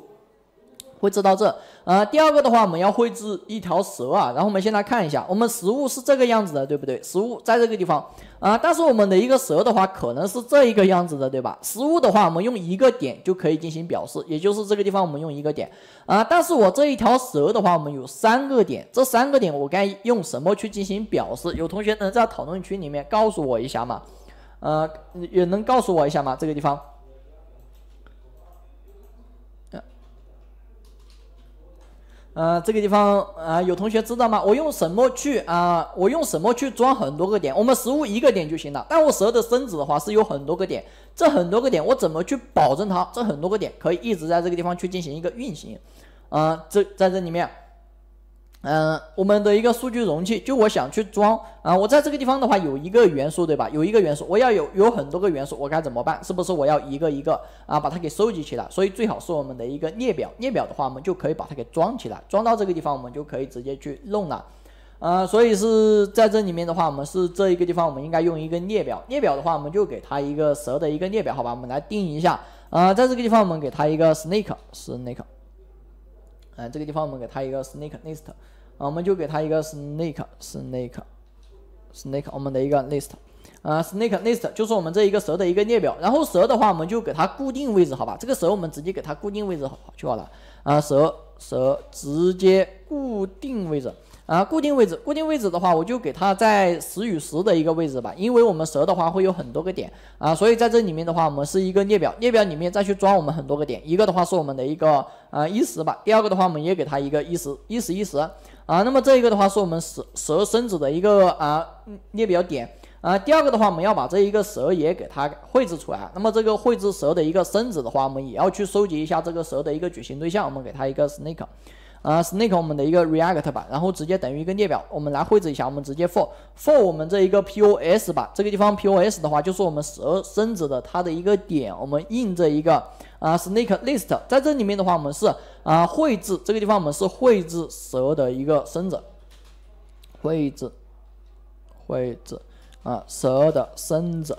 绘制到这，呃，第二个的话，我们要绘制一条蛇啊。然后我们先来看一下，我们实物是这个样子的，对不对？实物在这个地方啊，但是我们的一个蛇的话，可能是这一个样子的，对吧？实物的话，我们用一个点就可以进行表示，也就是这个地方我们用一个点啊。但是我这一条蛇的话，我们有三个点，这三个点我该用什么去进行表示？有同学能在讨论区里面告诉我一下吗？呃，也能告诉我一下吗？这个地方。呃，这个地方，呃，有同学知道吗？我用什么去啊？我用什么去装很多个点？我们实物一个点就行了，但我蛇的身子的话是有很多个点，这很多个点我怎么去保证它这很多个点可以一直在这个地方去进行一个运行？嗯，这在这里面。嗯，我们的一个数据容器，就我想去装啊，我在这个地方的话有一个元素对吧？有一个元素，我要有有很多个元素，我该怎么办？是不是我要一个一个啊把它给收集起来？所以最好是我们的一个列表，列表的话我们就可以把它给装起来，装到这个地方我们就可以直接去弄了。呃，所以是在这里面的话，我们是这一个地方我们应该用一个列表，列表的话我们就给它一个蛇的一个列表好吧？我们来定一下，呃，在这个地方我们给它一个 snake，snake。哎，这个地方我们给它一个 snake list，我们就给它一个 snake snake snake，我们的一个 list，啊 snake list 就是我们这一个蛇的一个列表。然后蛇的话，我们就给它固定位置，好吧？这个蛇我们直接给它固定位置好就好了，啊，蛇蛇直接固定位置。啊，固定位置，固定位置的话，我就给它在十与十的一个位置吧，因为我们蛇的话会有很多个点啊，所以在这里面的话，我们是一个列表，列表里面再去装我们很多个点，一个的话是我们的一个啊一十吧，第二个的话我们也给它一个一十一十一十啊，那么这一个的话是我们蛇蛇身子的一个啊列表点啊，第二个的话我们要把这一个蛇也给它绘制出来，那么这个绘制蛇的一个身子的话，我们也要去收集一下这个蛇的一个矩形对象，我们给它一个 snake。啊，snake 我们的一个 react 吧，然后直接等于一个列表，我们来绘制一下，我们直接 for for 我们这一个 pos 吧，这个地方 pos 的话就是我们蛇身子的它的一个点，我们印这一个啊 snake list，在这里面的话我们是啊绘制，这个地方我们是绘制蛇的一个身子，绘制，绘制啊蛇的身子。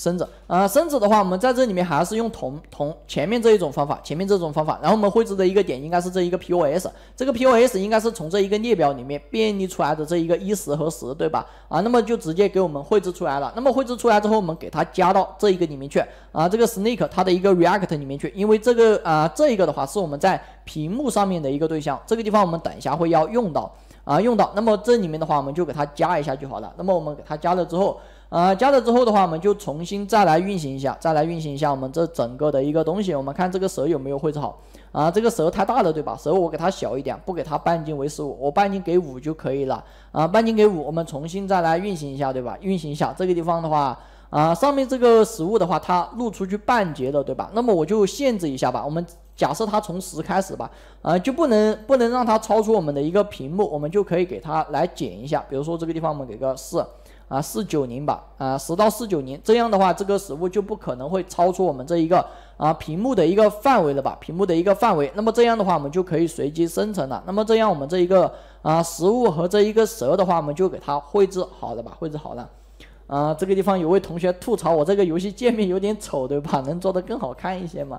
身子啊，身子的话，我们在这里面还是用同同前面这一种方法，前面这种方法，然后我们绘制的一个点应该是这一个 POS，这个 POS 应该是从这一个列表里面便利出来的这一个一十和十，对吧？啊，那么就直接给我们绘制出来了。那么绘制出来之后，我们给它加到这一个里面去啊，这个 Snake 它的一个 React 里面去，因为这个啊，这一个的话是我们在屏幕上面的一个对象，这个地方我们等一下会要用到啊，用到。那么这里面的话，我们就给它加一下就好了。那么我们给它加了之后。啊，加了之后的话，我们就重新再来运行一下，再来运行一下我们这整个的一个东西。我们看这个蛇有没有绘制好啊？这个蛇太大了，对吧？蛇我给它小一点，不给它半径为十五，我半径给五就可以了啊。半径给五，我们重新再来运行一下，对吧？运行一下这个地方的话，啊，上面这个食物的话，它露出去半截的，对吧？那么我就限制一下吧，我们假设它从十开始吧，啊，就不能不能让它超出我们的一个屏幕，我们就可以给它来减一下。比如说这个地方，我们给个四。啊，四九零吧，啊，十到四九零，这样的话，这个食物就不可能会超出我们这一个啊屏幕的一个范围了吧，屏幕的一个范围。那么这样的话，我们就可以随机生成了。那么这样，我们这一个啊食物和这一个蛇的话，我们就给它绘制好了吧，绘制好了。啊，这个地方有位同学吐槽我这个游戏界面有点丑，对吧？能做的更好看一些吗？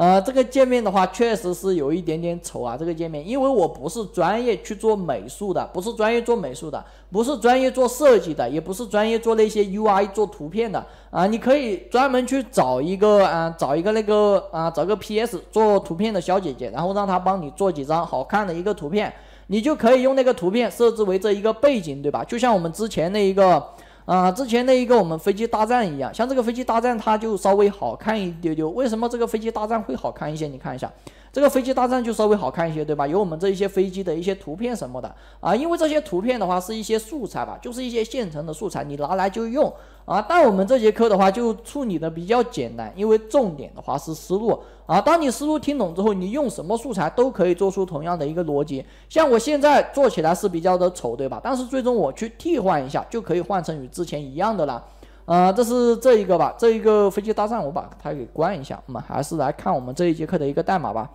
呃，这个界面的话，确实是有一点点丑啊。这个界面，因为我不是专业去做美术的，不是专业做美术的，不是专业做设计的，也不是专业做那些 UI 做图片的啊。你可以专门去找一个啊，找一个那个啊，找个 PS 做图片的小姐姐，然后让她帮你做几张好看的一个图片，你就可以用那个图片设置为这一个背景，对吧？就像我们之前那一个。啊，之前那一个我们飞机大战一样，像这个飞机大战它就稍微好看一丢丢。为什么这个飞机大战会好看一些？你看一下。这个飞机大战就稍微好看一些，对吧？有我们这一些飞机的一些图片什么的啊，因为这些图片的话是一些素材吧，就是一些现成的素材，你拿来就用啊。但我们这节课的话就处理的比较简单，因为重点的话是思路啊。当你思路听懂之后，你用什么素材都可以做出同样的一个逻辑。像我现在做起来是比较的丑，对吧？但是最终我去替换一下，就可以换成与之前一样的了。啊，这是这一个吧，这一个飞机大战我把它给关一下。我们还是来看我们这一节课的一个代码吧。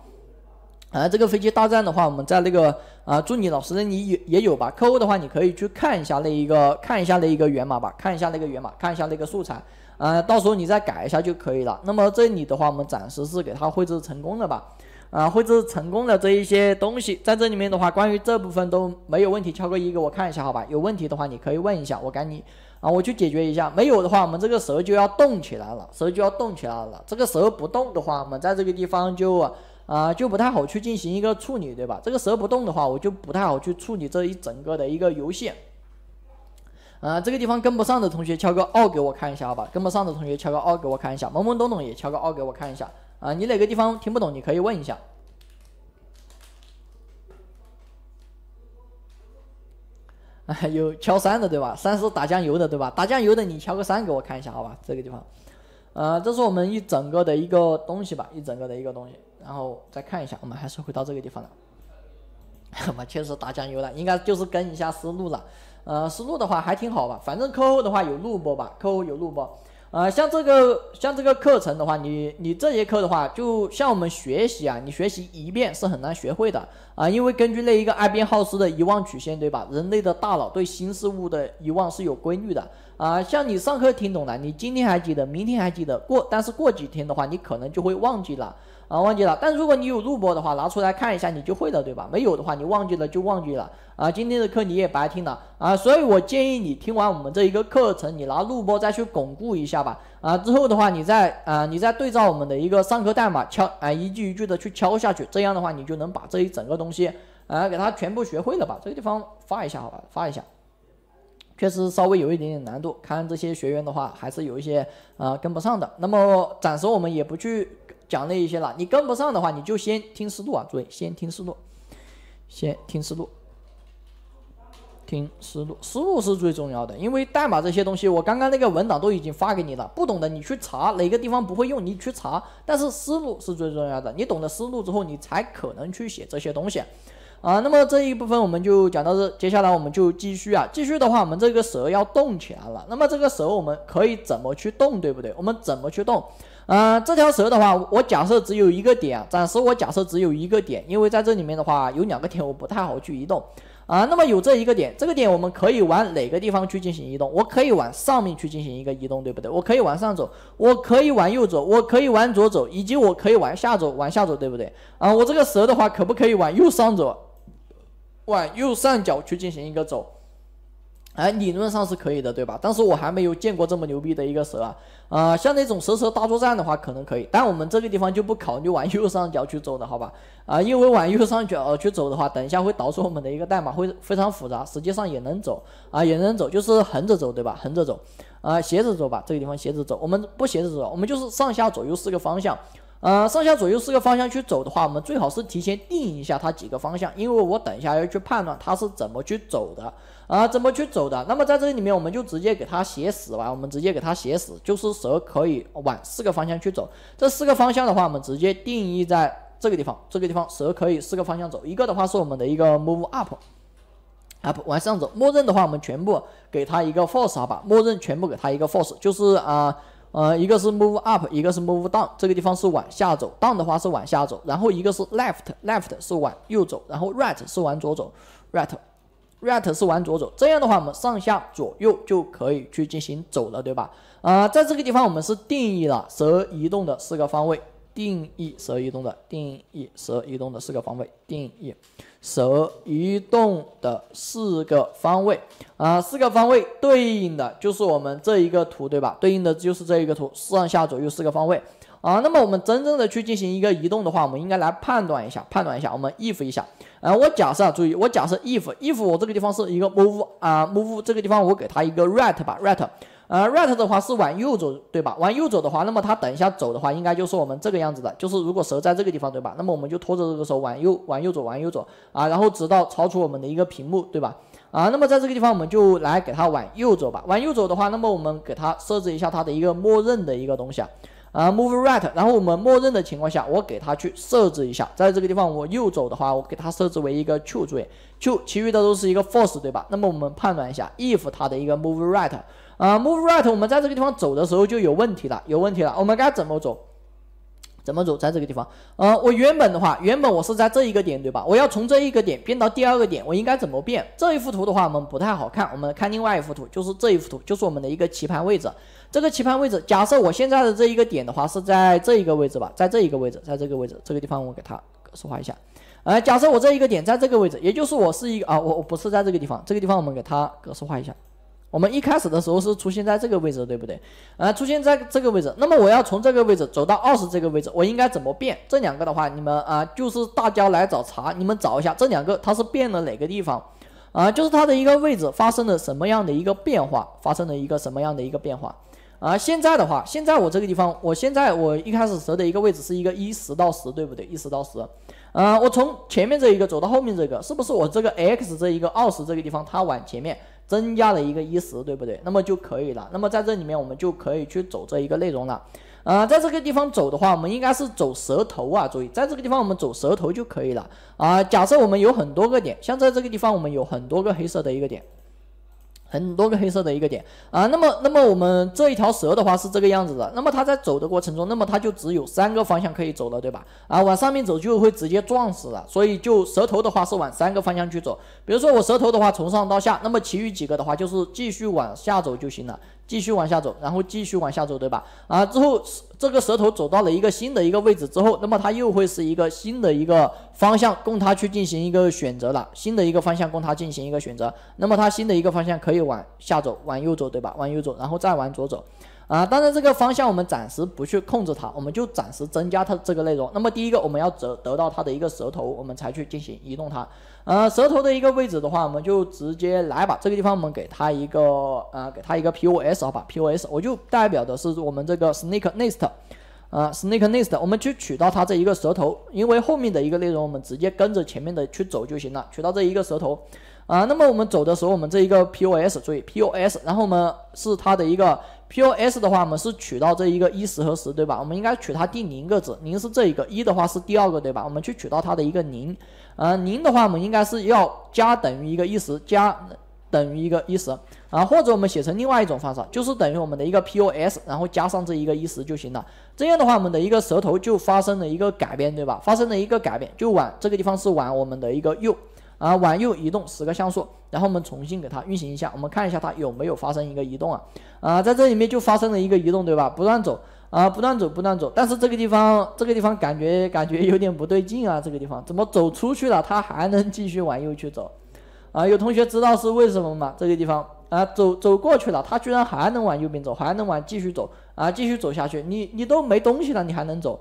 啊，这个飞机大战的话，我们在那个啊，祝你老师你也也有吧。客户的话，你可以去看一下那一个看一下那一个源码吧，看一下那个源码，看一下那个素材。啊，到时候你再改一下就可以了。那么这里的话，我们暂时是给它绘制成功的吧。啊，绘制成功的这一些东西，在这里面的话，关于这部分都没有问题，敲个一给我看一下好吧？有问题的话你可以问一下，我赶紧。啊，我去解决一下。没有的话，我们这个蛇就要动起来了，蛇就要动起来了。这个蛇不动的话，我们在这个地方就啊就不太好去进行一个处理，对吧？这个蛇不动的话，我就不太好去处理这一整个的一个游戏。啊，这个地方跟不上的同学敲个二给我看一下好吧？跟不上的同学敲个二给我看一下，懵懵懂懂也敲个二给我看一下。啊，你哪个地方听不懂你可以问一下。有敲三的对吧？三是打酱油的对吧？打酱油的，你敲个三给我看一下好吧？这个地方，呃，这是我们一整个的一个东西吧，一整个的一个东西，然后再看一下，我们还是回到这个地方了，我们确实打酱油了，应该就是跟一下思路了，呃，思路的话还挺好吧，反正课后的话有录播吧，课后有录播。啊，像这个像这个课程的话，你你这节课的话，就像我们学习啊，你学习一遍是很难学会的啊，因为根据那一个爱变好斯的遗忘曲线，对吧？人类的大脑对新事物的遗忘是有规律的啊。像你上课听懂了，你今天还记得，明天还记得，过但是过几天的话，你可能就会忘记了。啊，忘记了。但如果你有录播的话，拿出来看一下，你就会了，对吧？没有的话，你忘记了就忘记了啊。今天的课你也白听了啊。所以我建议你听完我们这一个课程，你拿录播再去巩固一下吧。啊，之后的话，你再啊，你再对照我们的一个上课代码敲啊，一句一句的去敲下去。这样的话，你就能把这一整个东西啊，给它全部学会了吧？这个地方发一下好吧，发一下。确实稍微有一点点难度，看这些学员的话，还是有一些啊跟不上的。那么暂时我们也不去。讲了一些了，你跟不上的话，你就先听思路啊，注意先听思路，先听思路，听思路，思路是最重要的，因为代码这些东西，我刚刚那个文档都已经发给你了，不懂的你去查，哪个地方不会用你去查，但是思路是最重要的，你懂得思路之后，你才可能去写这些东西啊。那么这一部分我们就讲到这，接下来我们就继续啊，继续的话，我们这个蛇要动起来了。那么这个蛇我们可以怎么去动，对不对？我们怎么去动？嗯，这条蛇的话，我假设只有一个点，暂时我假设只有一个点，因为在这里面的话有两个点，我不太好去移动。啊，那么有这一个点，这个点我们可以往哪个地方去进行移动？我可以往上面去进行一个移动，对不对？我可以往上走，我可以往右走，我可以往左走，以及我可以往下走，往下走，对不对？啊，我这个蛇的话，可不可以往右上走，往右上角去进行一个走？哎，理论上是可以的，对吧？但是我还没有见过这么牛逼的一个蛇啊！啊，像那种蛇蛇大作战的话，可能可以，但我们这个地方就不考虑往右上角去走的好吧？啊，因为往右上角去走的话，等一下会导致我们的一个代码会非常复杂。实际上也能走啊，也能走，就是横着走，对吧？横着走，啊，斜着走吧，这个地方斜着走。我们不斜着走，我们就是上下左右四个方向。呃，上下左右四个方向去走的话，我们最好是提前定一下它几个方向，因为我等一下要去判断它是怎么去走的，啊，怎么去走的？那么在这里面，我们就直接给它写死吧，我们直接给它写死，就是蛇可以往四个方向去走。这四个方向的话，我们直接定义在这个地方，这个地方蛇可以四个方向走。一个的话是我们的一个 move up，up 往上走。默认的话，我们全部给它一个 force 好吧，默认全部给它一个 force，就是啊。呃，一个是 move up，一个是 move down，这个地方是往下走，down 的话是往下走，然后一个是 left，left 是往右走，然后 right 是往左走，right，right 是往左走，这样的话我们上下左右就可以去进行走了，对吧？啊，在这个地方我们是定义了蛇移动的四个方位，定义蛇移动的，定义蛇移动的四个方位，定义。蛇移动的四个方位啊，四个方位对应的就是我们这一个图对吧？对应的就是这一个图，上、下、左、右四个方位啊。那么我们真正的去进行一个移动的话，我们应该来判断一下，判断一下，我们 if 一下啊。我假设，注意，我假设 if if 我这个地方是一个 move 啊 move，这个地方我给它一个 right 吧 right。啊，right 的话是往右走，对吧？往右走的话，那么它等一下走的话，应该就是我们这个样子的，就是如果蛇在这个地方，对吧？那么我们就拖着这个蛇往右，往右走，往右走啊，然后直到超出我们的一个屏幕，对吧？啊，那么在这个地方，我们就来给它往右走吧。往右走的话，那么我们给它设置一下它的一个默认的一个东西啊，啊，move right。然后我们默认的情况下，我给它去设置一下，在这个地方我右走的话，我给它设置为一个 true u e 其余的都是一个 false，对吧？那么我们判断一下，if 它的一个 move right。啊，move right，我们在这个地方走的时候就有问题了，有问题了，我们该怎么走？怎么走？在这个地方？呃，我原本的话，原本我是在这一个点，对吧？我要从这一个点变到第二个点，我应该怎么变？这一幅图的话，我们不太好看，我们看另外一幅图，就是这一幅图，就是我们的一个棋盘位置。这个棋盘位置，假设我现在的这一个点的话是在这一个位置吧，在这一个位置，在这个位置，这个地方我给它格式化一下。呃，假设我这一个点在这个位置，也就是我是一个啊，我不是在这个地方，这个地方我们给它格式化一下。我们一开始的时候是出现在这个位置，对不对？啊，出现在这个位置。那么我要从这个位置走到二十这个位置，我应该怎么变？这两个的话，你们啊，就是大家来找茬，你们找一下这两个它是变了哪个地方？啊，就是它的一个位置发生了什么样的一个变化？发生了一个什么样的一个变化？啊，现在的话，现在我这个地方，我现在我一开始折的一个位置是一个一十到十，对不对？一十到十。啊，我从前面这一个走到后面这个，是不是我这个 x 这一个二十这个地方它往前面？增加了一个一十，对不对？那么就可以了。那么在这里面，我们就可以去走这一个内容了。啊，在这个地方走的话，我们应该是走舌头啊。注意，在这个地方我们走舌头就可以了啊。假设我们有很多个点，像在这个地方我们有很多个黑色的一个点。很多个黑色的一个点啊，那么，那么我们这一条蛇的话是这个样子的。那么它在走的过程中，那么它就只有三个方向可以走了，对吧？啊，往上面走就会直接撞死了，所以就蛇头的话是往三个方向去走。比如说我蛇头的话从上到下，那么其余几个的话就是继续往下走就行了。继续往下走，然后继续往下走，对吧？啊，之后这个舌头走到了一个新的一个位置之后，那么它又会是一个新的一个方向供它去进行一个选择了，新的一个方向供它进行一个选择。那么它新的一个方向可以往下走，往右走，对吧？往右走，然后再往左走。啊，当然这个方向我们暂时不去控制它，我们就暂时增加它这个内容。那么第一个，我们要得得到它的一个舌头，我们才去进行移动它。呃，舌头的一个位置的话，我们就直接来吧。这个地方我们给它一个呃，给它一个 POS 好吧，POS 我就代表的是我们这个 snake nest，啊 snake nest，我们去取到它这一个舌头，因为后面的一个内容我们直接跟着前面的去走就行了。取到这一个舌头，啊，那么我们走的时候，我们这一个 POS 注意 POS，然后呢是它的一个。POS 的话，我们是取到这一个一十和十，对吧？我们应该取它第零个值，零是这一个一的话是第二个，对吧？我们去取到它的一个零，啊，零的话我们应该是要加等于一个一十，加等于一个一十，啊，或者我们写成另外一种方式，就是等于我们的一个 POS，然后加上这一个一十就行了。这样的话，我们的一个舌头就发生了一个改变，对吧？发生了一个改变，就往这个地方是往我们的一个右。啊，往右移动十个像素，然后我们重新给它运行一下，我们看一下它有没有发生一个移动啊？啊，在这里面就发生了一个移动，对吧？不断走啊，不断走，不断走。但是这个地方，这个地方感觉感觉有点不对劲啊，这个地方怎么走出去了，它还能继续往右去走？啊，有同学知道是为什么吗？这个地方啊，走走过去了，它居然还能往右边走，还能往继续走啊，继续走下去。你你都没东西了，你还能走？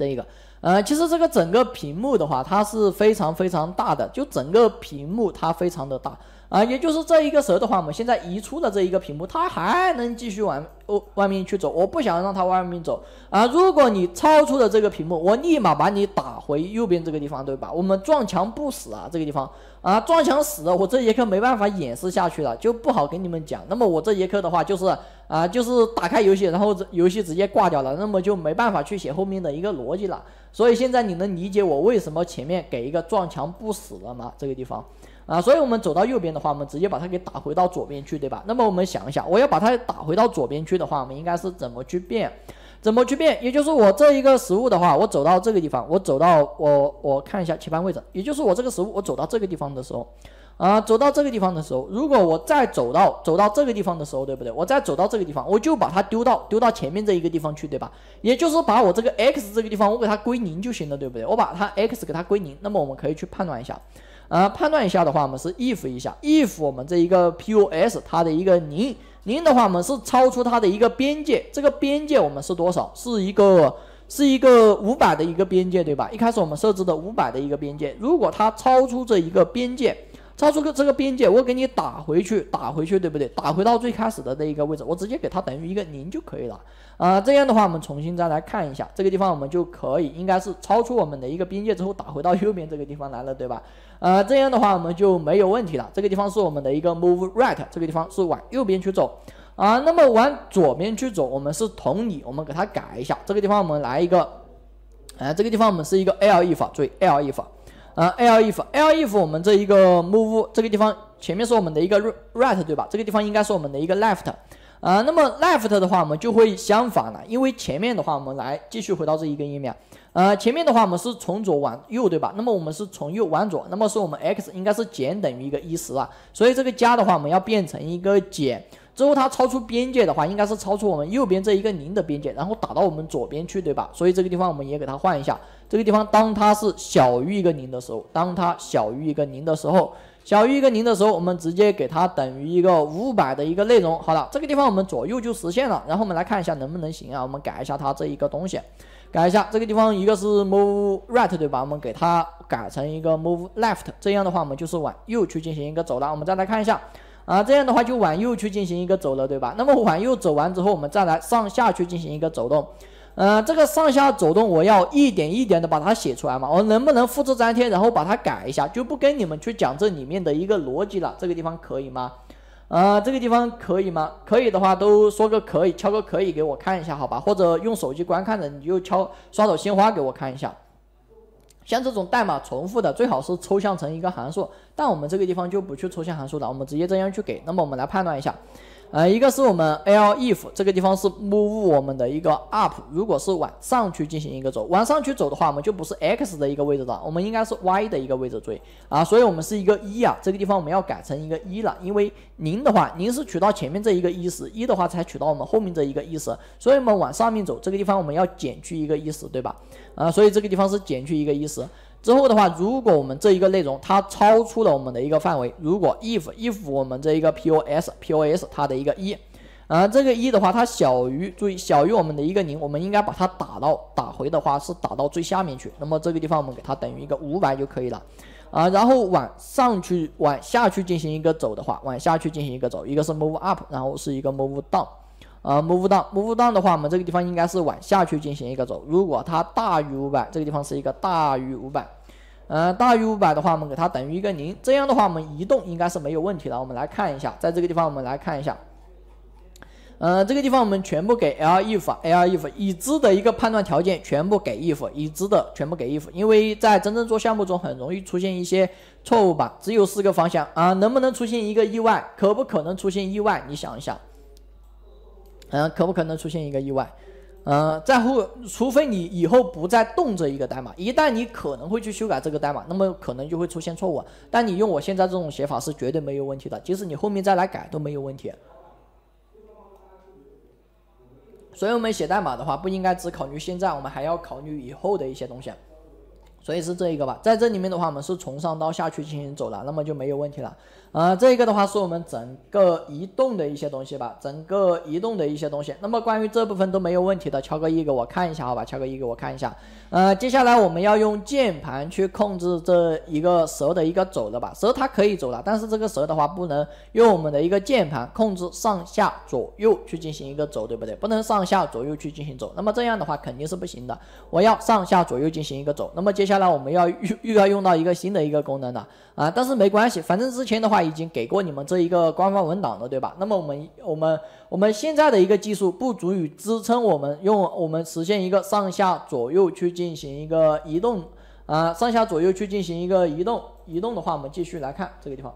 这一个，呃，其实这个整个屏幕的话，它是非常非常大的，就整个屏幕它非常的大。啊，也就是这一个蛇的话，我们现在移出了这一个屏幕，它还能继续往外外面去走。我不想让它外面走啊！如果你超出了这个屏幕，我立马把你打回右边这个地方，对吧？我们撞墙不死啊，这个地方啊，撞墙死，了，我这节课没办法演示下去了，就不好跟你们讲。那么我这节课的话，就是啊，就是打开游戏，然后游戏直接挂掉了，那么就没办法去写后面的一个逻辑了。所以现在你能理解我为什么前面给一个撞墙不死了吗？这个地方。啊，所以我们走到右边的话，我们直接把它给打回到左边去，对吧？那么我们想一想，我要把它打回到左边去的话，我们应该是怎么去变？怎么去变？也就是我这一个实物的话，我走到这个地方，我走到我我看一下棋盘位置，也就是我这个实物，我走到这个地方的时候，啊，走到这个地方的时候，如果我再走到走到这个地方的时候，对不对？我再走到这个地方，我就把它丢到丢到前面这一个地方去，对吧？也就是把我这个 x 这个地方，我给它归零就行了，对不对？我把它 x 给它归零，那么我们可以去判断一下。啊，判断一下的话，我们是 if 一下 if 我们这一个 pos 它的一个零零的话，我们是超出它的一个边界，这个边界我们是多少？是一个是一个五百的一个边界，对吧？一开始我们设置的五百的一个边界，如果它超出这一个边界，超出个这个边界，我给你打回去，打回去，对不对？打回到最开始的这一个位置，我直接给它等于一个零就可以了。啊，这样的话，我们重新再来看一下这个地方，我们就可以应该是超出我们的一个边界之后，打回到右边这个地方来了，对吧？啊，这样的话我们就没有问题了。这个地方是我们的一个 move right，这个地方是往右边去走。啊，那么往左边去走，我们是同理，我们给它改一下。这个地方我们来一个，啊，这个地方我们是一个 l if，注意 l if，啊，l if，l if，我们这一个 move，这个地方前面是我们的一个 right，对吧？这个地方应该是我们的一个 left。啊，那么 left 的话，我们就会相反了，因为前面的话，我们来继续回到这一个页面，呃，前面的话，我们是从左往右，对吧？那么我们是从右往左，那么是我们 x 应该是减等于一个一十啊，所以这个加的话，我们要变成一个减，之后它超出边界的话，应该是超出我们右边这一个零的边界，然后打到我们左边去，对吧？所以这个地方我们也给它换一下，这个地方当它是小于一个零的时候，当它小于一个零的时候。小于一个零的时候，我们直接给它等于一个五百的一个内容。好了，这个地方我们左右就实现了。然后我们来看一下能不能行啊？我们改一下它这一个东西，改一下这个地方，一个是 move right，对吧？我们给它改成一个 move left，这样的话我们就是往右去进行一个走了。我们再来看一下啊，这样的话就往右去进行一个走了，对吧？那么往右走完之后，我们再来上下去进行一个走动。嗯，这个上下走动，我要一点一点的把它写出来嘛？我能不能复制粘贴，然后把它改一下？就不跟你们去讲这里面的一个逻辑了。这个地方可以吗？啊，这个地方可以吗？可以的话，都说个可以，敲个可以给我看一下，好吧？或者用手机观看的，你就敲刷朵鲜花给我看一下。像这种代码重复的，最好是抽象成一个函数，但我们这个地方就不去抽象函数了，我们直接这样去给。那么我们来判断一下。呃，一个是我们 l if 这个地方是 move 我们的一个 up，如果是往上去进行一个走，往上去走的话，我们就不是 x 的一个位置了，我们应该是 y 的一个位置追啊，所以我们是一个一啊，这个地方我们要改成一个一了，因为您的话，您是取到前面这一个一时，一的话才取到我们后面这一个一时，所以我们往上面走，这个地方我们要减去一个一时，对吧？啊，所以这个地方是减去一个一时。之后的话，如果我们这一个内容它超出了我们的一个范围，如果 if if 我们这一个 pos pos 它的一个一，啊这个一的话它小于注意小于我们的一个零，我们应该把它打到打回的话是打到最下面去。那么这个地方我们给它等于一个五百就可以了，啊然后往上去往下去进行一个走的话，往下去进行一个走，一个是 move up，然后是一个 move down。啊，move down move down 的话，我们这个地方应该是往下去进行一个走。如果它大于五百，这个地方是一个大于五百，嗯，大于五百的话，我们给它等于一个零。这样的话，我们移动应该是没有问题的。我们来看一下，在这个地方我们来看一下，嗯，这个地方我们全部给 l if l if 已知的一个判断条件全部给 if 已知的全部给 if，因为在真正做项目中很容易出现一些错误吧？只有四个方向啊，能不能出现一个意外？可不可能出现意外？你想一想。嗯，可不可能出现一个意外？嗯，在乎，除非你以后不再动这一个代码，一旦你可能会去修改这个代码，那么可能就会出现错误。但你用我现在这种写法是绝对没有问题的，即使你后面再来改都没有问题。所以，我们写代码的话，不应该只考虑现在，我们还要考虑以后的一些东西。所以是这一个吧，在这里面的话，我们是从上到下去进行走了，那么就没有问题了。呃，这个的话是我们整个移动的一些东西吧，整个移动的一些东西。那么关于这部分都没有问题的，敲个一给我看一下好吧，敲个一给我看一下。呃，接下来我们要用键盘去控制这一个蛇的一个走的吧，蛇它可以走了，但是这个蛇的话不能用我们的一个键盘控制上下左右去进行一个走，对不对？不能上下左右去进行走，那么这样的话肯定是不行的。我要上下左右进行一个走，那么接下来我们要又又要用到一个新的一个功能了啊，但是没关系，反正之前的话。已经给过你们这一个官方文档了，对吧？那么我们我们我们现在的一个技术不足以支撑我们用我们实现一个上下左右去进行一个移动啊，上下左右去进行一个移动。移动的话，我们继续来看这个地方。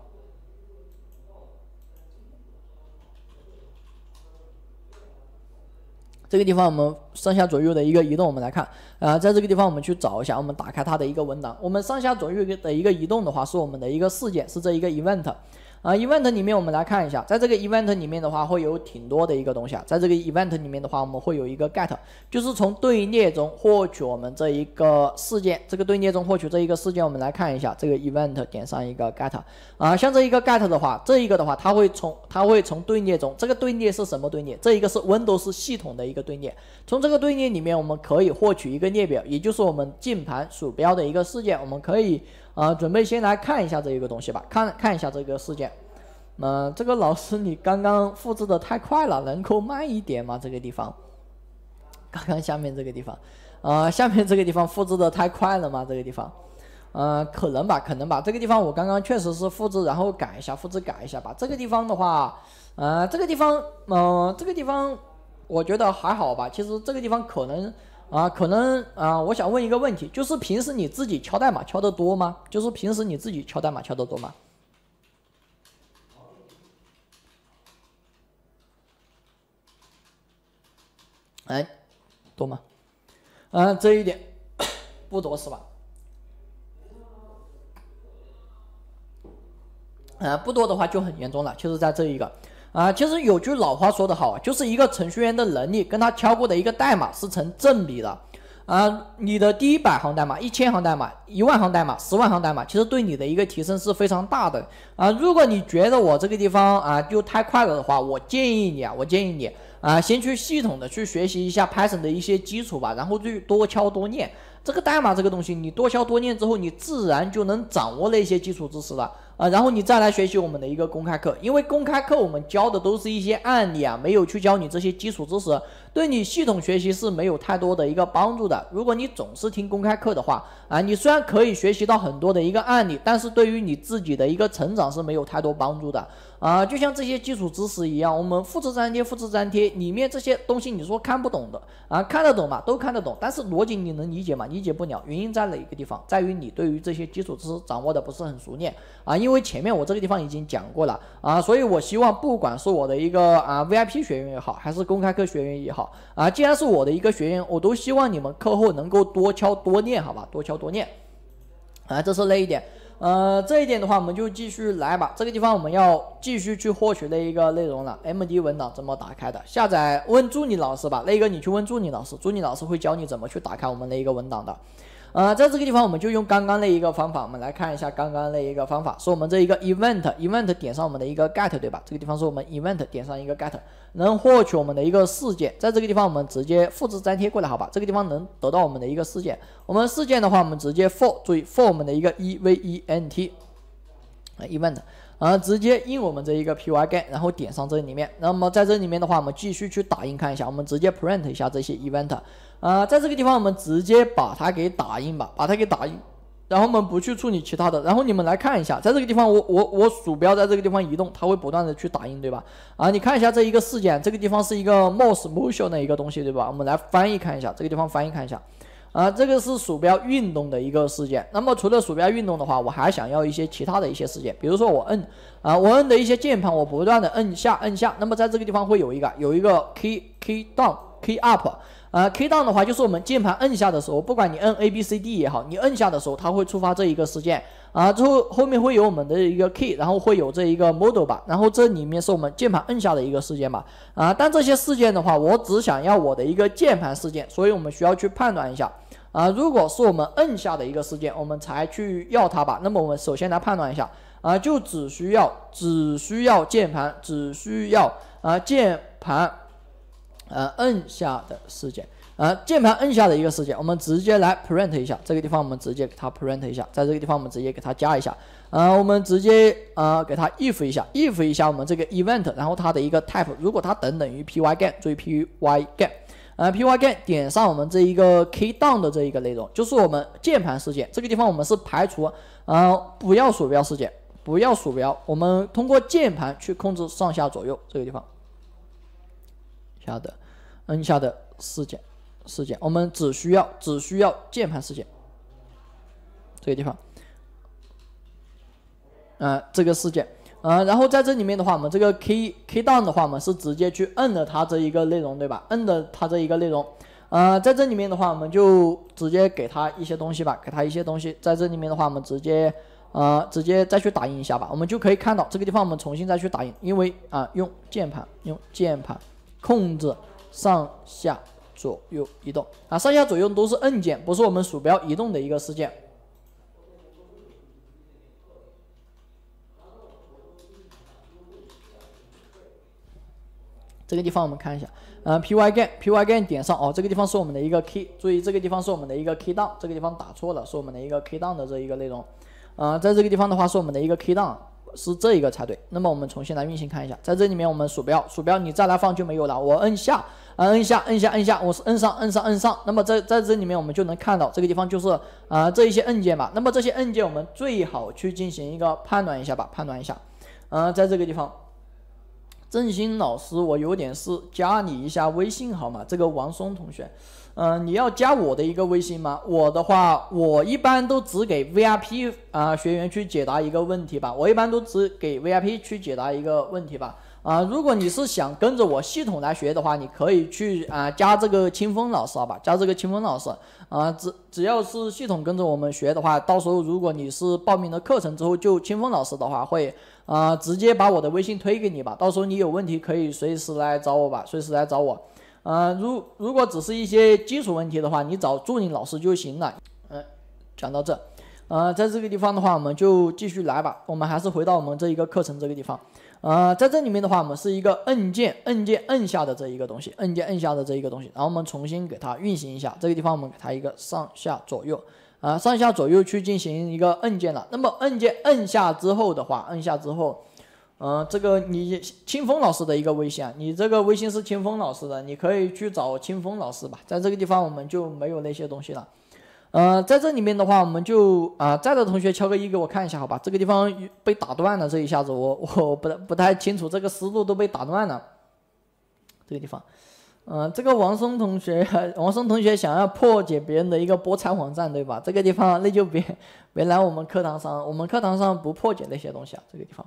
这个地方我们上下左右的一个移动，我们来看啊，在这个地方我们去找一下，我们打开它的一个文档。我们上下左右的一个移动的话，是我们的一个事件，是这一个 event。啊，event 里面我们来看一下，在这个 event 里面的话，会有挺多的一个东西啊。在这个 event 里面的话，我们会有一个 get，就是从队列中获取我们这一个事件。这个队列中获取这一个事件，我们来看一下这个 event 点上一个 get。啊，像这一个 get 的话，这一个的话，它会从它会从队列中。这个队列是什么队列？这一个是 Windows 系统的一个队列。从这个队列里面，我们可以获取一个列表，也就是我们键盘、鼠标的一个事件，我们可以。啊，准备先来看一下这一个东西吧，看看一下这个事件。嗯，这个老师你刚刚复制的太快了，能够慢一点吗？这个地方，刚刚下面这个地方，啊，下面这个地方复制的太快了吗？这个地方，嗯，可能吧，可能吧。这个地方我刚刚确实是复制，然后改一下，复制改一下吧。这个地方的话，呃，这个地方，嗯，这个地方，我觉得还好吧。其实这个地方可能。啊，可能啊，我想问一个问题，就是平时你自己敲代码敲得多吗？就是平时你自己敲代码敲得多吗？哎，多吗？啊，这一点不多是吧？啊，不多的话就很严重了，就是在这一。个。啊，其实有句老话说得好，就是一个程序员的能力跟他敲过的一个代码是成正比的，啊，你的第一百行代码、一千行代码、一万行代码、十万行代码，其实对你的一个提升是非常大的啊。如果你觉得我这个地方啊就太快了的话，我建议你啊，我建议你啊，先去系统的去学习一下 Python 的一些基础吧，然后去多敲多念这个代码这个东西，你多敲多念之后，你自然就能掌握那些基础知识了。啊，然后你再来学习我们的一个公开课，因为公开课我们教的都是一些案例啊，没有去教你这些基础知识。对你系统学习是没有太多的一个帮助的。如果你总是听公开课的话，啊，你虽然可以学习到很多的一个案例，但是对于你自己的一个成长是没有太多帮助的。啊，就像这些基础知识一样，我们复制粘贴，复制粘贴里面这些东西，你说看不懂的啊，看得懂嘛？都看得懂，但是逻辑你能理解吗？理解不了，原因在哪个地方？在于你对于这些基础知识掌握的不是很熟练啊。因为前面我这个地方已经讲过了啊，所以我希望不管是我的一个啊 VIP 学员也好，还是公开课学员也好。啊，既然是我的一个学员，我都希望你们课后能够多敲多练，好吧？多敲多练，啊，这是那一点，呃，这一点的话，我们就继续来吧。这个地方我们要继续去获取那一个内容了。M D 文档怎么打开的？下载问助理老师吧，那个你去问助理老师，助理老师会教你怎么去打开我们的一个文档的。呃，在这个地方我们就用刚刚那一个方法，我们来看一下刚刚那一个方法，是我们这一个 event event 点上我们的一个 get，对吧？这个地方是我们 event 点上一个 get，能获取我们的一个事件。在这个地方我们直接复制粘贴过来，好吧？这个地方能得到我们的一个事件。我们事件的话，我们直接 for 注意 f o r 我们的一个 e v e n t，啊 event，呃，直接 in 我们这一个 p y get，然后点上这里面。那么在这里面的话，我们继续去打印看一下，我们直接 print 一下这些 event。啊，在这个地方，我们直接把它给打印吧，把它给打印，然后我们不去处理其他的。然后你们来看一下，在这个地方，我我我鼠标在这个地方移动，它会不断的去打印，对吧？啊，你看一下这一个事件，这个地方是一个 mouse motion 的一个东西，对吧？我们来翻译看一下，这个地方翻译看一下，啊，这个是鼠标运动的一个事件。那么除了鼠标运动的话，我还想要一些其他的一些事件，比如说我摁啊，我摁的一些键盘，我不断的摁下摁下，那么在这个地方会有一个有一个 key key down key up。啊，keydown 的话就是我们键盘摁下的时候，不管你摁 a b c d 也好，你摁下的时候它会触发这一个事件，啊之后后面会有我们的一个 key，然后会有这一个 model 吧，然后这里面是我们键盘摁下的一个事件吧，啊，但这些事件的话，我只想要我的一个键盘事件，所以我们需要去判断一下，啊，如果是我们摁下的一个事件，我们才去要它吧，那么我们首先来判断一下，啊，就只需要只需要键盘，只需要啊键盘。呃，摁下的事件，呃，键盘摁下的一个事件，我们直接来 print 一下，这个地方我们直接给它 print 一下，在这个地方我们直接给它加一下，呃，我们直接呃，给它 if 一下，if 一下我们这个 event，然后它的一个 type，如果它等等于 pygame，注意 pygame，呃，pygame 点上我们这一个 key down 的这一个内容，就是我们键盘事件，这个地方我们是排除，呃，不要鼠标事件，不要鼠标，我们通过键盘去控制上下左右，这个地方。下的，摁下的事件，事件，我们只需要只需要键盘事件。这个地方，嗯，这个事件，嗯，然后在这里面的话，我们这个 k k down 的话，我们是直接去摁的它这一个内容，对吧？摁的它这一个内容，呃，在这里面的话，我们就直接给它一些东西吧，给它一些东西。在这里面的话，我们直接，呃，直接再去打印一下吧，我们就可以看到这个地方，我们重新再去打印，因为啊，用键盘，用键盘。控制上下左右移动啊，上下左右都是按键，不是我们鼠标移动的一个事件。这个地方我们看一下，呃，pygame，pygame 点上哦，这个地方是我们的一个 k，注意这个地方是我们的一个 keydown，这个地方打错了，是我们的一个 keydown 的这一个内容，呃，在这个地方的话是我们的一个 keydown。是这一个才对。那么我们重新来运行看一下，在这里面我们鼠标鼠标你再来放就没有了。我摁下，摁下，摁下，摁下，我是摁上，摁上，摁上。那么在在这里面我们就能看到这个地方就是啊这一些按键吧。那么这些按键我们最好去进行一个判断一下吧，判断一下。嗯，在这个地方，振兴老师，我有点事，加你一下微信好吗？这个王松同学。嗯，你要加我的一个微信吗？我的话，我一般都只给 VIP 啊学员去解答一个问题吧。我一般都只给 VIP 去解答一个问题吧。啊，如果你是想跟着我系统来学的话，你可以去啊加这个清风老师好吧？加这个清风老师啊，只只要是系统跟着我们学的话，到时候如果你是报名了课程之后，就清风老师的话会啊直接把我的微信推给你吧。到时候你有问题可以随时来找我吧，随时来找我。呃，如如果只是一些基础问题的话，你找助理老师就行了。嗯，讲到这，呃，在这个地方的话，我们就继续来吧。我们还是回到我们这一个课程这个地方。呃，在这里面的话，我们是一个按键，按键，按下的这一个东西，按键，按下的这一个东西。然后我们重新给它运行一下，这个地方我们给它一个上下左右，啊，上下左右去进行一个按键了。那么按键，按下之后的话，按下之后。嗯，这个你清风老师的一个微信，啊，你这个微信是清风老师的，你可以去找清风老师吧。在这个地方我们就没有那些东西了。呃，在这里面的话，我们就啊，在的同学敲个一给我看一下，好吧？这个地方被打断了，这一下子我我不不太清楚，这个思路都被打断了。这个地方，嗯，这个王松同学，王松同学想要破解别人的一个菠菜网站，对吧？这个地方那就别别来我们课堂上，我们课堂上不破解那些东西啊，这个地方。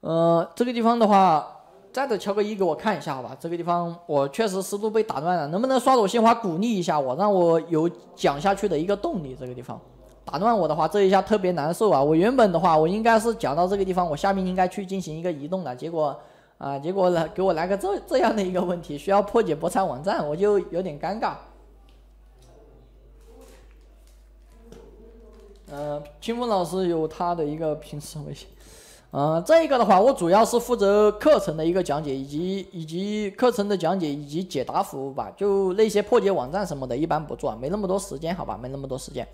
呃，这个地方的话，再得敲个一给我看一下好吧？这个地方我确实思路被打乱了，能不能刷朵鲜花鼓励一下我，让我有讲下去的一个动力？这个地方打断我的话，这一下特别难受啊！我原本的话，我应该是讲到这个地方，我下面应该去进行一个移动的，结果，啊，结果呢，给我来个这这样的一个问题，需要破解博彩网站，我就有点尴尬。呃，清风老师有他的一个平时微信。嗯，这一个的话，我主要是负责课程的一个讲解，以及以及课程的讲解以及解答服务吧。就那些破解网站什么的，一般不做，没那么多时间，好吧，没那么多时间。